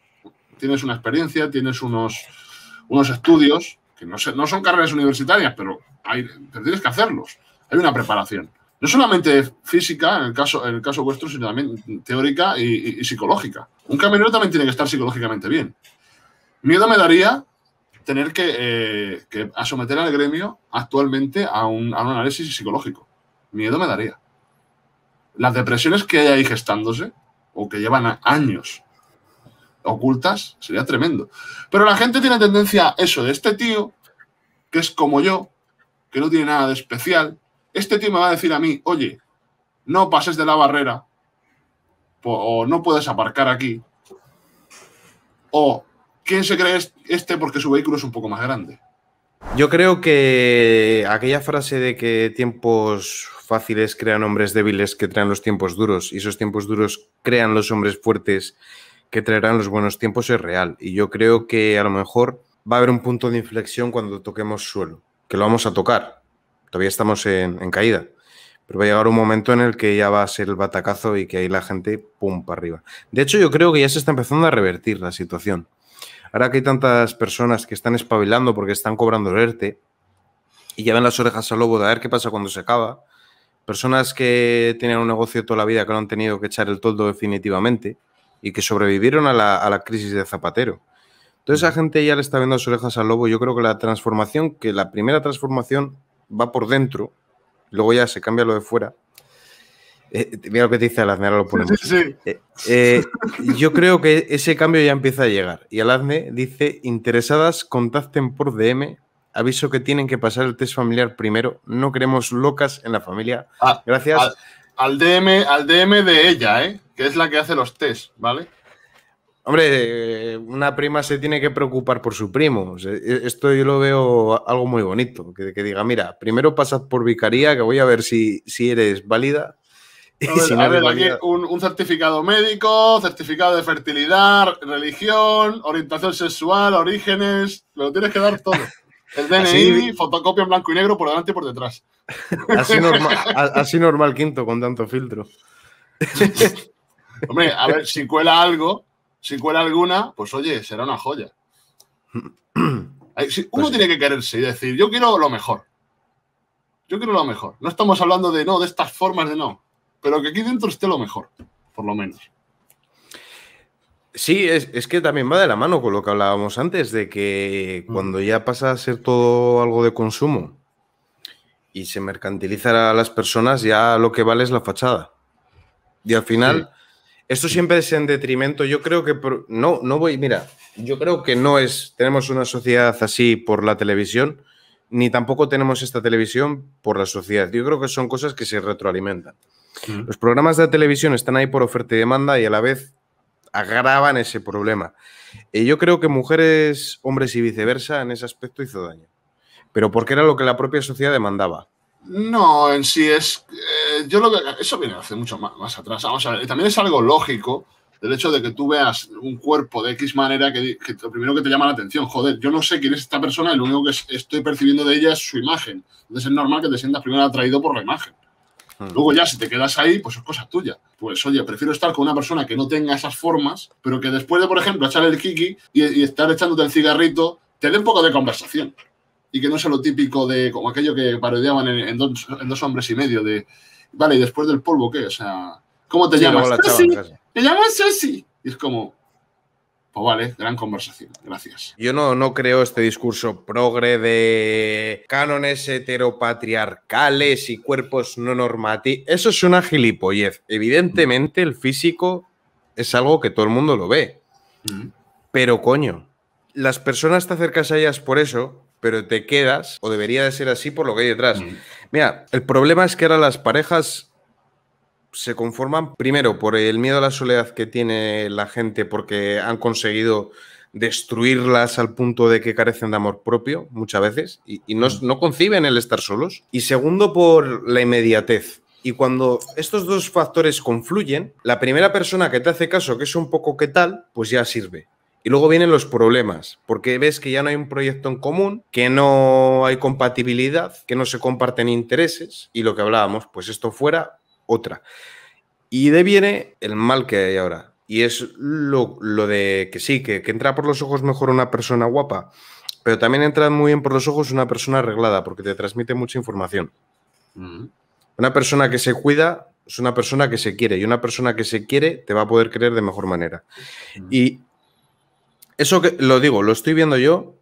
Speaker 2: tienes una experiencia, tienes unos, unos estudios que no, son carreras universitarias, pero, hay, tienes que hacerlos. Hay una preparación. No solamente física, en el caso, en el caso vuestro, sino también teórica y, psicológica. Un camionero también tiene que estar psicológicamente bien. Miedo me daría tener eh, que, someter al gremio actualmente a un, a un análisis psicológico. Miedo me daría. Las depresiones que hay ahí gestándose, o que llevan años ocultas, sería tremendo. Pero la gente tiene tendencia a eso de este tío, que es como yo, que no tiene nada de especial. Este tío me va a decir a mí, oye, no pases de la barrera, o no puedes aparcar aquí, o quién se cree este porque su vehículo es un poco más grande.
Speaker 1: Yo creo que aquella frase de que tiempos fáciles crean hombres débiles que crean los tiempos duros y esos tiempos duros crean los hombres fuertes que traerán los buenos tiempos es real. Y yo creo que a lo mejor va a haber un punto de inflexión cuando toquemos suelo, que lo vamos a tocar. Todavía estamos en, caída. Pero va a llegar un momento en el que ya va a ser el batacazo y que ahí la gente, pum, para arriba. De hecho, yo creo que ya se está empezando a revertir la situación. Ahora que hay tantas personas que están espabilando porque están cobrando el ERTE y llevan las orejas al lobo de a ver qué pasa cuando se acaba. Personas que tienen un negocio toda la vida que no han tenido que echar el toldo definitivamente y que sobrevivieron a la, crisis de Zapatero. Entonces esa gente ya le está viendo sus orejas al lobo. Yo creo que la transformación, que la primera transformación va por dentro, luego ya se cambia lo de fuera. Eh, mira lo que dice Alazne, ahora lo ponemos. Eh, eh, yo creo que ese cambio ya empieza a llegar. Y Alazne dice, interesadas, contacten por DM. Aviso que tienen que pasar el test familiar primero. No queremos locas en la familia.
Speaker 2: Ah, Gracias. Ah, al DM, al de ella, ¿eh? que es la que hace los test, ¿vale?
Speaker 1: Hombre, una prima se tiene que preocupar por su primo. Esto yo lo veo algo muy bonito. Que, diga, mira, primero pasas por vicaría, que voy a ver si, eres válida. A ver, no aquí
Speaker 2: un, un, certificado médico, certificado de fertilidad, religión, orientación sexual, orígenes. lo tienes que dar todo. El DNI, fotocopia en blanco y negro por delante y por detrás. Así
Speaker 1: normal, quinto con tanto filtro.
Speaker 2: Hombre, a ver, si cuela algo, si cuela alguna, pues oye, será una joya. Uno pues tiene que quererse y decir, yo quiero lo mejor. Yo quiero lo mejor. No estamos hablando de no, de estas formas de no, pero que aquí dentro esté lo mejor, por lo menos.
Speaker 1: Sí, es, que también va de la mano con lo que hablábamos antes, de que mm. cuando ya pasa a ser todo algo de consumo y se mercantiliza a las personas, ya lo que vale es la fachada. Y al final, esto siempre es en detrimento. Yo creo que no, no voy, mira, yo creo que no es, tenemos una sociedad así por la televisión, ni tampoco tenemos esta televisión por la sociedad. Yo creo que son cosas que se retroalimentan. Mm. Los programas de televisión están ahí por oferta y demanda y a la vez agravan ese problema. Y eh, yo creo que mujeres, hombres y viceversa en ese aspecto hizo daño. Pero porque era lo que la propia sociedad demandaba.
Speaker 2: No, en sí es. Eh, yo lo que. Eso viene hace mucho más, atrás. Vamos eh, también es algo lógico el hecho de que tú veas un cuerpo de X manera que, lo primero que te llama la atención, joder, yo no sé quién es esta persona el lo único que estoy percibiendo de ella es su imagen. Entonces es normal que te sientas primero atraído por la imagen. Luego ya si te quedas ahí, pues es cosa tuya. Pues oye, prefiero estar con una persona que no tenga esas formas, pero que después de, por ejemplo, echar el kiki y, estar echándote el cigarrito, te dé un poco de conversación. Y que no sea lo típico de, como aquello que parodiaban en, dos, hombres y medio, de, vale, y después del polvo, ¿qué? O sea, ¿cómo te llamas? te llamas Sesi. Y es como, o pues vale, gran conversación. Gracias.
Speaker 1: Yo no, no creo este discurso progre de cánones heteropatriarcales y cuerpos no normati. Eso es una gilipollez. Evidentemente, el físico es algo que todo el mundo lo ve. Mm. Pero coño, las personas te acercas a ellas por eso, pero te quedas, o debería de ser así por lo que hay detrás. Mm. Mira, el problema es que ahora las parejas se conforman primero por el miedo a la soledad que tiene la gente porque han conseguido destruirlas al punto de que carecen de amor propio muchas veces y, no, no conciben el estar solos. Y segundo por la inmediatez. Y cuando estos dos factores confluyen, la primera persona que te hace caso, que es un poco qué tal, pues ya sirve. Y luego vienen los problemas, porque ves que ya no hay un proyecto en común, que no hay compatibilidad, que no se comparten intereses, y lo que hablábamos, pues esto fuera, otra. Y de viene el mal que hay ahora. Y es lo, de que sí, que, entra por los ojos mejor una persona guapa, pero también entra muy bien por los ojos una persona arreglada, porque te transmite mucha información.
Speaker 2: Una
Speaker 1: persona que se cuida es una persona que se quiere, y una persona que se quiere te va a poder creer de mejor manera. Y eso que lo digo, lo estoy viendo yo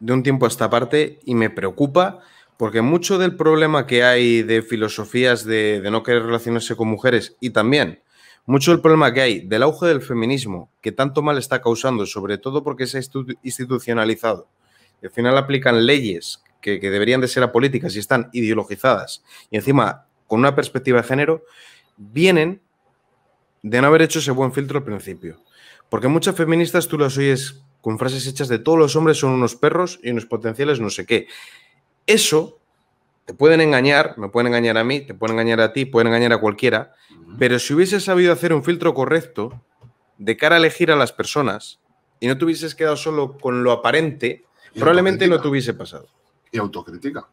Speaker 1: de un tiempo a esta parte y me preocupa porque mucho del problema que hay de filosofías de, no querer relacionarse con mujeres y también mucho del problema que hay del auge del feminismo que tanto mal está causando, sobre todo porque se ha institucionalizado. Al final aplican leyes que, que deberían de ser apolíticas y están ideologizadas y encima con una perspectiva de género, vienen de no haber hecho ese buen filtro al principio. Porque muchas feministas tú las oyes con frases hechas de todos los hombres son unos perros y unos potenciales no sé qué. Eso te pueden engañar, me pueden engañar a mí, te pueden engañar a ti, pueden engañar a cualquiera, pero si hubieses sabido hacer un filtro correcto de cara a elegir a las personas y no te hubieses quedado solo con lo aparente, probablemente no te
Speaker 2: hubiese pasado. Y autocrítica.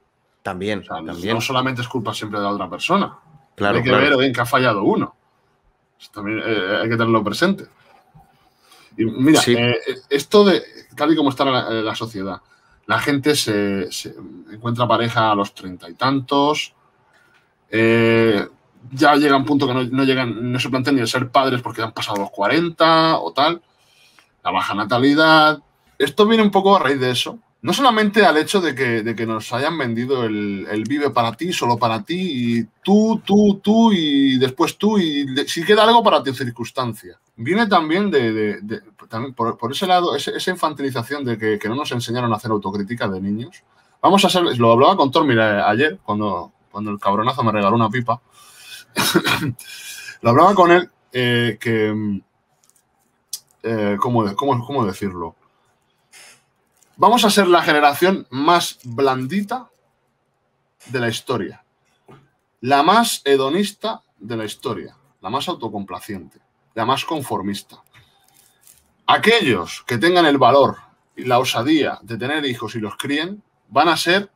Speaker 2: También, o sea, también. No solamente es culpa siempre de la otra persona. Claro, hay que ver en qué ha fallado uno. también eh, hay que tenerlo presente. Y mira, eh, esto de tal y como está la eh, sociedad, la gente se, encuentra pareja a los treinta y tantos. Eh, ya llega un punto que no, llegan, no se plantean ni el ser padres porque han pasado los cuarenta o tal. La baja natalidad. Esto viene un poco a raíz de eso. No solamente al hecho de que, nos hayan vendido el, el, vive para ti, solo para ti, y tú, tú, tú, y después tú, y si queda algo para tu circunstancia viene también de, por, ese lado, esa infantilización de que, no nos enseñaron a hacer autocrítica de niños. Vamos a ser, lo hablaba con Tormira ayer, cuando, cuando el cabronazo me regaló una pipa. lo hablaba con él, eh, que, eh, cómo, cómo decirlo? Vamos a ser la generación más blandita de la historia, la más hedonista de la historia, la más autocomplaciente más conformista. Aquellos que tengan el valor y la osadía de tener hijos y los críen van a ser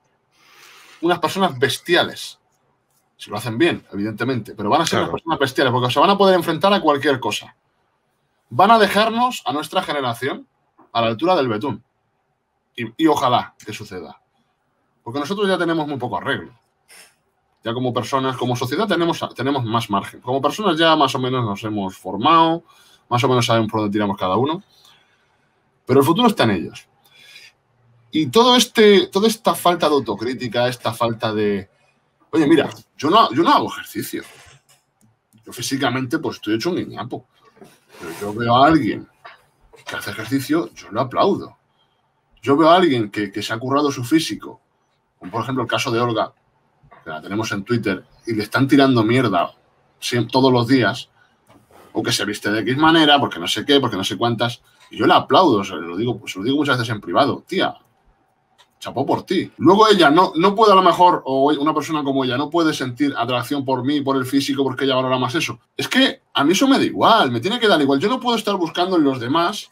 Speaker 2: unas personas bestiales. Si lo hacen bien, evidentemente, pero van a ser unas personas bestiales porque se van a poder enfrentar a cualquier cosa. Van a dejarnos a nuestra generación a la altura del betún. y ojalá que suceda. Porque nosotros ya tenemos muy poco arreglo. Ya como personas, como sociedad tenemos, tenemos más margen. Como personas ya más o menos nos hemos formado, más o menos sabemos por dónde tiramos cada uno. Pero el futuro está en ellos. Y todo este, toda esta falta de autocrítica, esta falta de. Oye, mira, yo no, yo no hago ejercicio. Yo físicamente, pues estoy hecho un guiñapo. Pero yo veo a alguien que hace ejercicio, yo lo aplaudo. Yo veo a alguien que, se ha currado su físico, por ejemplo el caso de Olga, que la tenemos en Twitter, y le están tirando mierda todos los días, o que se viste de X manera, porque no sé qué, porque no sé cuántas, y yo la aplaudo, se lo digo, lo digo muchas veces en privado, tía, chapó por ti. Luego ella no, no puede a lo mejor, o una persona como ella, no puede sentir atracción por mí, por el físico, porque ella valora más eso. Es que a mí eso me da igual, me tiene que dar igual. Yo no puedo estar buscando en los demás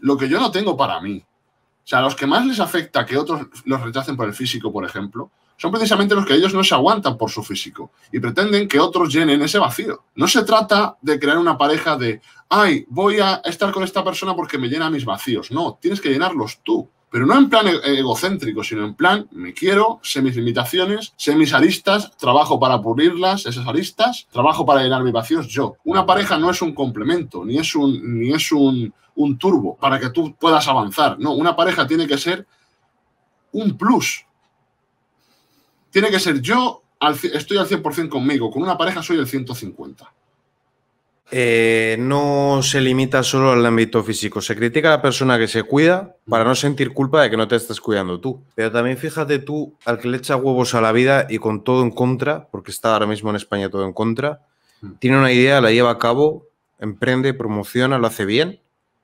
Speaker 2: lo que yo no tengo para mí. O sea, a los que más les afecta que otros los rechacen por el físico, por ejemplo, son precisamente los que ellos no se aguantan por su físico y pretenden que otros llenen ese vacío. No se trata de crear una pareja de, ay, voy a estar con esta persona porque me llena mis vacíos. No, tienes que llenarlos tú. Pero no en plan e-, egocéntrico, sino en plan, me quiero, sé mis limitaciones, sé mis aristas, trabajo para pulirlas, esas aristas, trabajo para llenar mis vacíos yo. Una pareja no es un complemento, ni es un, ni es un turbo para que tú puedas avanzar. No, una pareja tiene que ser un plus tiene que ser yo, estoy al 100% conmigo, con una pareja soy el 150.
Speaker 1: Eh, no se limita solo al ámbito físico, se critica a la persona que se cuida para no sentir culpa de que no te estás cuidando tú. Pero también fíjate tú al que le echa huevos a la vida y con todo en contra, porque está ahora mismo en España todo en contra, mm. tiene una idea, la lleva a cabo, emprende, promociona, lo hace bien.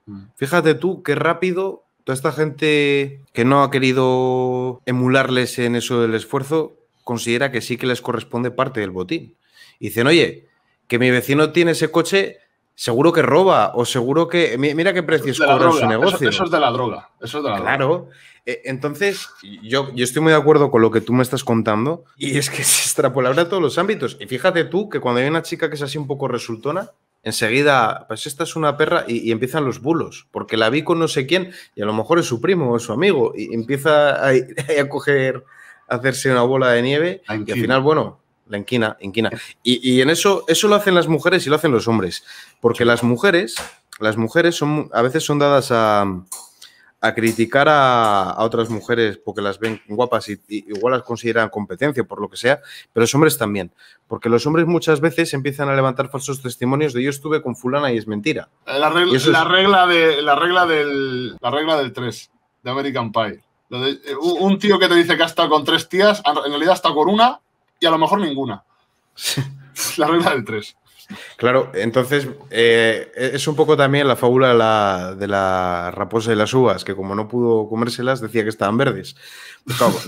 Speaker 1: Mm. Fíjate tú qué rápido toda esta gente que no ha querido emularles en eso del esfuerzo, considera que sí que les corresponde parte del botín. Y dicen, oye, que mi vecino tiene ese coche, seguro que roba o seguro que... Mira qué precios cobra su negocio. Eso, es de la droga.
Speaker 2: Eso de la claro.
Speaker 1: E-, entonces, yo, yo estoy muy de acuerdo con lo que tú me estás contando y es que se extrapolará a todos los ámbitos. Y fíjate tú que cuando hay una chica que es así un poco resultona, enseguida, pues esta es una perra y, empiezan los bulos, porque la vi con no sé quién y a lo mejor es su primo o su amigo y empieza a, coger, a hacerse una bola de nieve y al final, bueno, la inquina, inquina. Y, y, en eso, eso lo hacen las mujeres y lo hacen los hombres, porque las mujeres, las mujeres son, a veces son dadas a a criticar a, otras mujeres porque las ven guapas y, igual las consideran competencia por lo que sea, pero los hombres también, porque los hombres muchas veces empiezan a levantar falsos testimonios de yo estuve con fulana y es mentira.
Speaker 2: Eh, la regla, de la regla del la regla del 3 de American Pie. Eh, un tío que te dice que ha estado con tres tías, en realidad está con una y a lo mejor ninguna. la regla del 3.
Speaker 1: Claro, entonces
Speaker 2: eh,
Speaker 1: es un poco también la fábula de la, raposa y las uvas, que como no pudo comérselas decía que estaban verdes.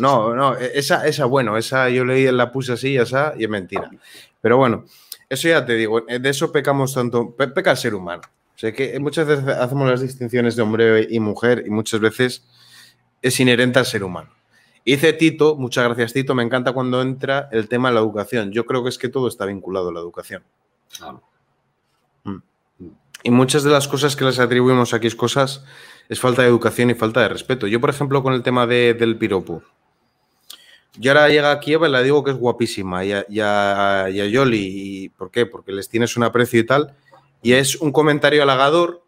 Speaker 1: No, no, esa, esa bueno, esa yo leí, la puse así esa, y es mentira. Pero bueno, eso ya te digo, eh, de eso pecamos tanto, peca el ser humano. O sea que muchas veces hacemos las distinciones de hombre y mujer y muchas veces es inherente al ser humano. Dice Tito, muchas gracias Tito, me encanta cuando entra el tema de la educación. Yo creo que es que todo está vinculado a la educación. Mm. Mm. Y muchas de las cosas que les atribuimos aquí es cosas, es falta de educación y falta de respeto. Yo, por ejemplo, con el tema de, del piropo. Yo ahora llega a Kiev y le digo que es guapísima y a, Yoli. ¿Y ¿Por qué? Porque les tienes un aprecio y tal. Y es un comentario halagador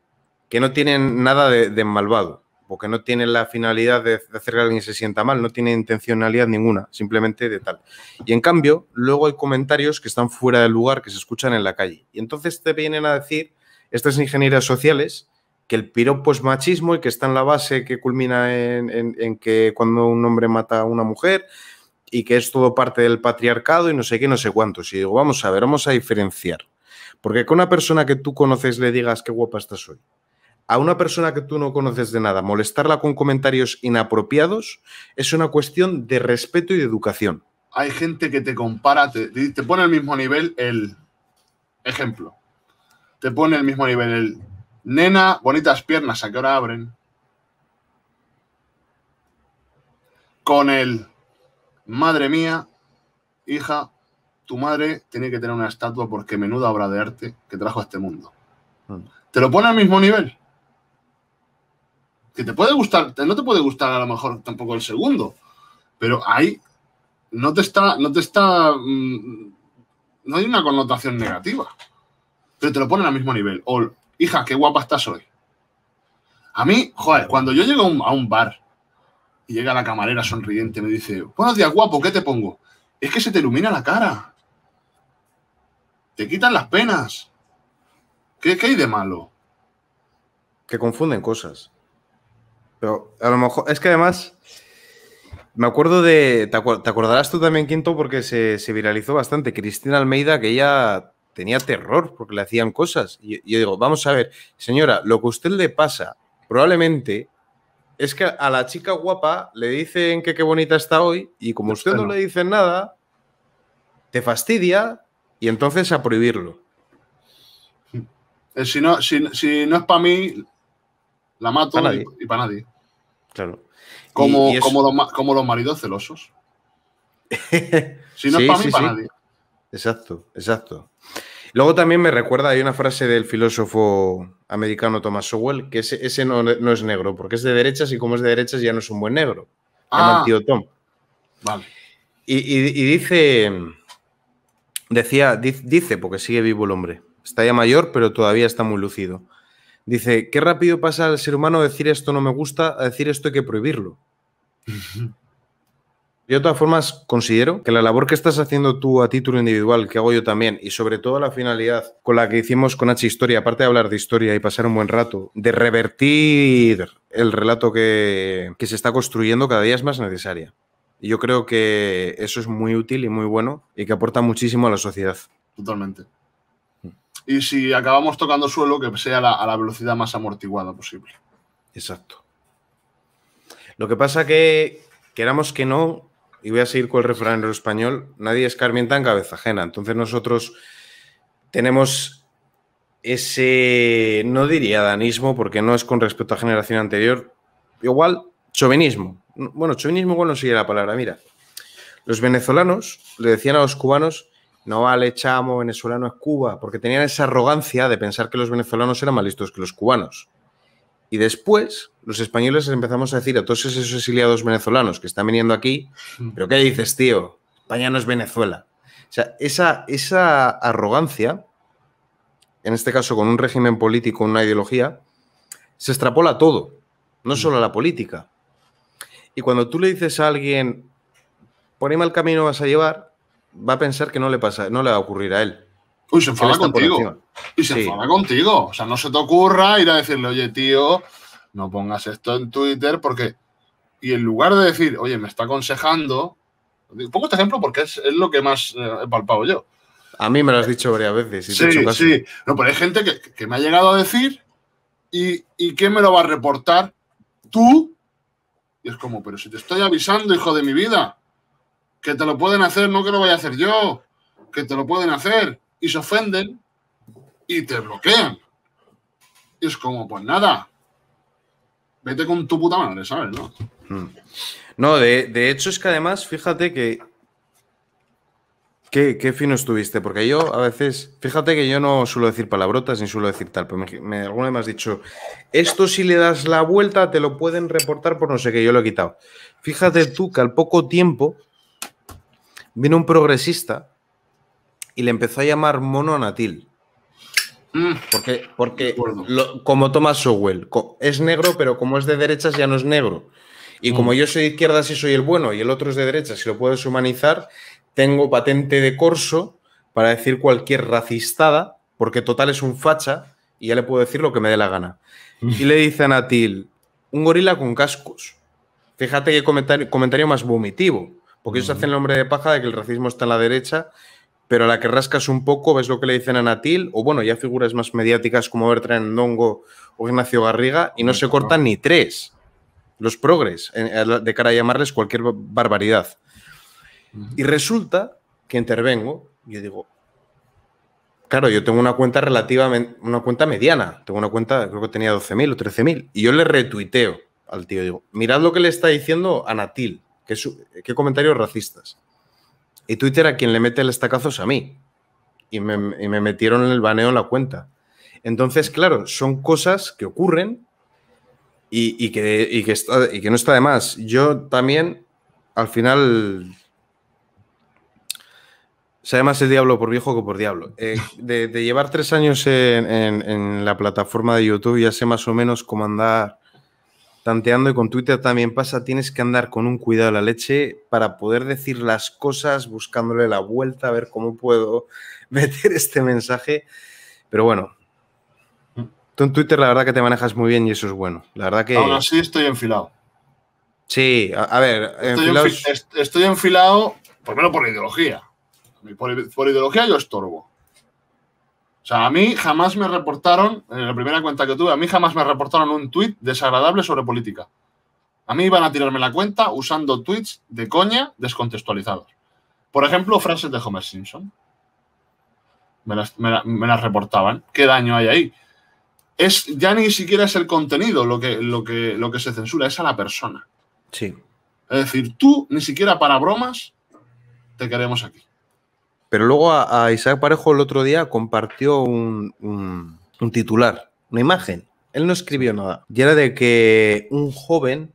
Speaker 1: que no tiene nada de malvado porque no tiene la finalidad de, hacer que alguien se sienta mal, no tiene intencionalidad ninguna, simplemente de tal. Y en cambio, luego hay comentarios que están fuera del lugar, que se escuchan en la calle. Y entonces te vienen a decir estas ingenierías sociales que el piropo es machismo y que está en la base que culmina en, que cuando un hombre mata a una mujer y que es todo parte del patriarcado y no sé qué, no sé cuántos. Y digo, vamos a ver, vamos a diferenciar. Porque que una persona que tú conoces le digas qué guapa estás hoy, a una persona que tú no conoces de nada, molestarla con comentarios inapropiados, es una cuestión de respeto y de educación.
Speaker 2: Hay gente que te compara, te, pone al mismo nivel el ejemplo. Te pone al mismo nivel el nena, bonitas piernas, ¿a qué hora abren? Con el madre mía, hija, tu madre tiene que tener una estatua porque menuda obra de arte que trajo a este mundo. Mm. Te lo pone al mismo nivel que te puede gustar, no te puede gustar a lo mejor tampoco el segundo, pero ahí no te está, no te está, mm, no hay una connotación negativa, pero te lo ponen al mismo nivel. O, hija, qué guapa estás hoy. A mí, joder, cuando yo llego a un bar y llega la camarera sonriente me dice, buenos días, guapo, ¿qué te pongo? Es que se te ilumina la cara. Te quitan las penas. ¿Qué, qué hay de malo? Que confunden
Speaker 1: cosas. Pero
Speaker 2: a lo mejor, es que
Speaker 1: además, me acuerdo de, te, acordarás tú también, Quinto, porque se, viralizó bastante, Cristina Almeida, que ella tenía terror porque le hacían cosas. Y yo digo, vamos a ver, señora, lo que a usted le pasa, probablemente es que a la chica guapa le dicen que qué bonita está hoy y como usted no, le dice nada, te fastidia y entonces a prohibirlo.
Speaker 2: Eh, si no, si, si no es para mí, la mato y, para nadie. Claro. Como, como, los, maridos celosos. Si no es para nadie.
Speaker 1: Exacto, exacto. Luego también me recuerda, hay una frase del filósofo americano Thomas Sowell, que ese, no, es negro, porque es de derechas y como es de derechas ya no es un buen negro. Ah, tío Tom. Vale. Y, y, dice, decía, dice, porque sigue vivo el hombre. Está ya mayor, pero todavía está muy lucido. Dice, qué rápido pasa al ser humano decir esto no me gusta, a decir esto hay que prohibirlo. Yo de todas formas considero que la labor que estás haciendo tú a título individual, que hago yo también, y sobre todo la finalidad con la que hicimos con H Historia, aparte de hablar de historia y pasar un buen rato, de revertir el relato que, que se está construyendo cada día es más necesaria. Y yo creo que eso es muy útil y muy bueno y que aporta muchísimo a la sociedad.
Speaker 2: Totalmente y si acabamos tocando suelo, que sea la, a la velocidad más amortiguada posible.
Speaker 1: Exacto. Lo que pasa que, queramos que no, y voy a seguir con el refrán en el español, nadie escarmienta en cabeza ajena. Entonces nosotros tenemos ese, no diría danismo, porque no es con respecto a generación anterior, igual chauvinismo. Bueno, chauvinismo igual no sería la palabra, mira. Los venezolanos le decían a los cubanos no vale chamo, venezolano es Cuba, porque tenían esa arrogancia de pensar que los venezolanos eran más listos que los cubanos. Y después, los españoles empezamos a decir a todos esos exiliados venezolanos que están viniendo aquí, pero ¿qué dices, tío? España no es Venezuela. O sea, esa, esa arrogancia, en este caso con un régimen político, una ideología, se extrapola a todo, no solo a la política. Y cuando tú le dices a alguien, Poneme el camino vas a llevar, va a pensar que no le pasa, no le va a ocurrir a él. Uy, se enfada contigo. Y se enfada
Speaker 2: contigo. O sea, no se te ocurra ir a decirle, oye, tío, no pongas esto en Twitter porque. Y en lugar de decir, oye, me está aconsejando. Pongo este ejemplo porque es, lo que más eh, he palpado yo.
Speaker 1: A mí me lo has dicho varias veces. sí, sí.
Speaker 2: No, pero hay gente que, me ha llegado a decir y, y que me lo va a reportar tú. Y es como, pero si te estoy avisando, hijo de mi vida que te lo pueden hacer, no que lo vaya a hacer yo, que te lo pueden hacer y se ofenden y te bloquean. Y es como, pues nada, vete con tu puta madre, ¿sabes?
Speaker 1: No, hmm. de, hecho es que además, fíjate que ¿Qué, ¿Qué, fino estuviste, porque yo a veces, fíjate que yo no suelo decir palabrotas ni suelo decir tal, pero me, alguna vez me has dicho, esto si le das la vuelta te lo pueden reportar por no sé qué, yo lo he quitado. Fíjate tú que al poco tiempo vino un progresista y le empezó a llamar mono a Natil. Mm. Porque, porque como Thomas Sowell, es negro, pero como es de derechas ya no es negro. Y mm. como yo soy de izquierdas y soy el bueno y el otro es de derechas si lo puedo humanizar tengo patente de corso para decir cualquier racistada, porque total es un facha y ya le puedo decir lo que me dé la gana. Mm. Y le dice a Natil, un gorila con cascos. Fíjate qué comentario más vomitivo. Porque ellos hacen el hombre de paja de que el racismo está en la derecha, pero a la que rascas un poco ves lo que le dicen a Natil, o bueno, ya figuras más mediáticas como Bertrand Dongo o Ignacio Garriga, y no se cortan ni tres los progres de cara a llamarles cualquier barbaridad. Y resulta que intervengo, yo digo, claro, yo tengo una cuenta relativamente, una cuenta mediana, tengo una cuenta, creo que tenía 12.000 o 13.000, y yo le retuiteo al tío, digo, mirad lo que le está diciendo a Natil, Qué, comentarios racistas. Y Twitter a quien le mete el estacazo a mí. Y me, metieron en metieron el baneo en la cuenta. Entonces, claro, son cosas que ocurren y, que, no está de más. Yo también, al final, sabe más el diablo por viejo que por diablo. Eh, de, llevar tres años en, en, la plataforma de YouTube, ya sé más o menos cómo andar tanteando y con Twitter también pasa, tienes que andar con un cuidado a la leche para poder decir las cosas, buscándole la vuelta, a ver cómo puedo meter este mensaje. Pero bueno, tú en Twitter la verdad que te manejas muy bien y eso es bueno. La verdad que... ahora sí
Speaker 2: estoy enfilado.
Speaker 1: Sí, a, ver, estoy, enfilado
Speaker 2: por estoy enfilado, por ideología. Por, por ideología yo estorbo sea, a mí jamás me reportaron, en la primera cuenta que tuve, a mí jamás me reportaron un tuit desagradable sobre política. A mí iban a tirarme la cuenta usando tweets de coña descontextualizados. Por ejemplo, frases de Homer Simpson. Me las, me las reportaban. ¿Qué daño hay ahí? Es, ya ni siquiera es el contenido lo que, lo, que, lo que se censura, es a la persona. Sí. Es decir, tú ni siquiera para bromas te queremos aquí.
Speaker 1: Pero luego a, Isaac Parejo el otro día compartió un, titular, una imagen. Él no escribió nada. Y era de que un joven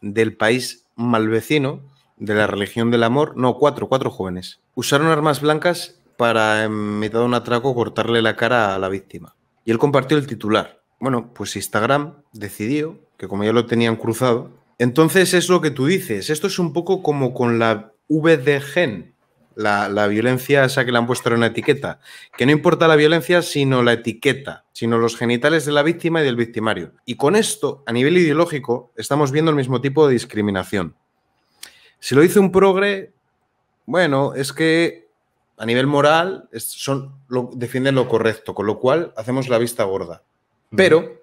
Speaker 1: del país malvecino, de la religión del amor, no, cuatro, cuatro jóvenes, usaron armas blancas para, en mitad de un atraco, cortarle la cara a la víctima. Y él compartió el titular. Bueno, pues Instagram decidió que como ya lo tenían cruzado, entonces es lo que tú dices. Esto es un poco como con la V de gen la, violencia esa que le han puesto en una etiqueta. Que no importa la violencia, sino la etiqueta, sino los genitales de la víctima y del victimario. Y con esto, a nivel ideológico, estamos viendo el mismo tipo de discriminación. Si lo dice un progre, bueno, es que a nivel moral son, lo, defienden lo correcto, con lo cual hacemos la vista gorda. Pero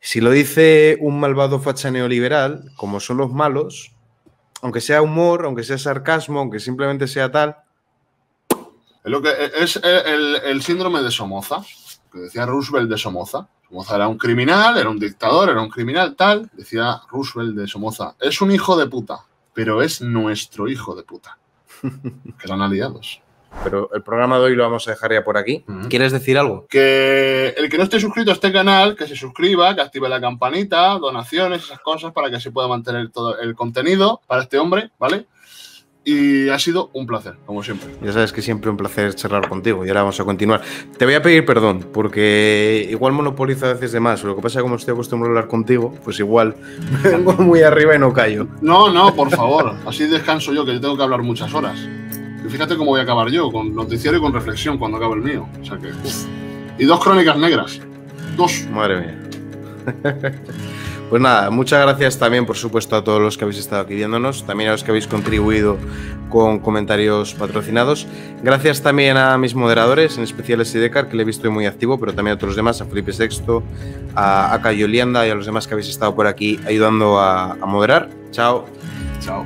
Speaker 1: si lo dice un malvado facha neoliberal, como son los malos, aunque sea humor, aunque sea sarcasmo, aunque simplemente sea tal.
Speaker 2: Es, lo que es el, el, síndrome de Somoza, que decía Roosevelt de Somoza. Somoza era un criminal, era un dictador, era un criminal tal. Decía Roosevelt de Somoza, es un hijo de puta, pero es nuestro hijo de puta. que eran aliados. Pero el programa de hoy lo vamos a dejar ya por aquí. ¿Quieres decir algo? Que el que no esté suscrito a este canal, que se suscriba, que active la campanita, donaciones, esas cosas, para que se pueda mantener todo el contenido para este hombre, ¿vale? Y ha sido un placer, como siempre.
Speaker 1: Ya sabes que siempre un placer charlar contigo y ahora vamos a continuar. Te voy a pedir perdón, porque igual monopolizo a veces de más. Lo que pasa es que como estoy acostumbrado a hablar contigo, pues igual vengo muy arriba y no callo.
Speaker 2: No, no, por favor. Así descanso yo, que yo tengo que hablar muchas horas. Y fíjate cómo voy a acabar yo, con noticiero y con reflexión cuando acabe el mío. O que, Y dos crónicas negras. Dos.
Speaker 1: Madre mía. Pues nada, muchas gracias también, por supuesto, a todos los que habéis estado aquí viéndonos, también a los que habéis contribuido con comentarios patrocinados. Gracias también a mis moderadores, en especial a Sidecar, que le he visto muy activo, pero también a todos los demás, a Felipe Sexto, a, a Cayo y a los demás que habéis estado por aquí ayudando a moderar. Chao. Chao.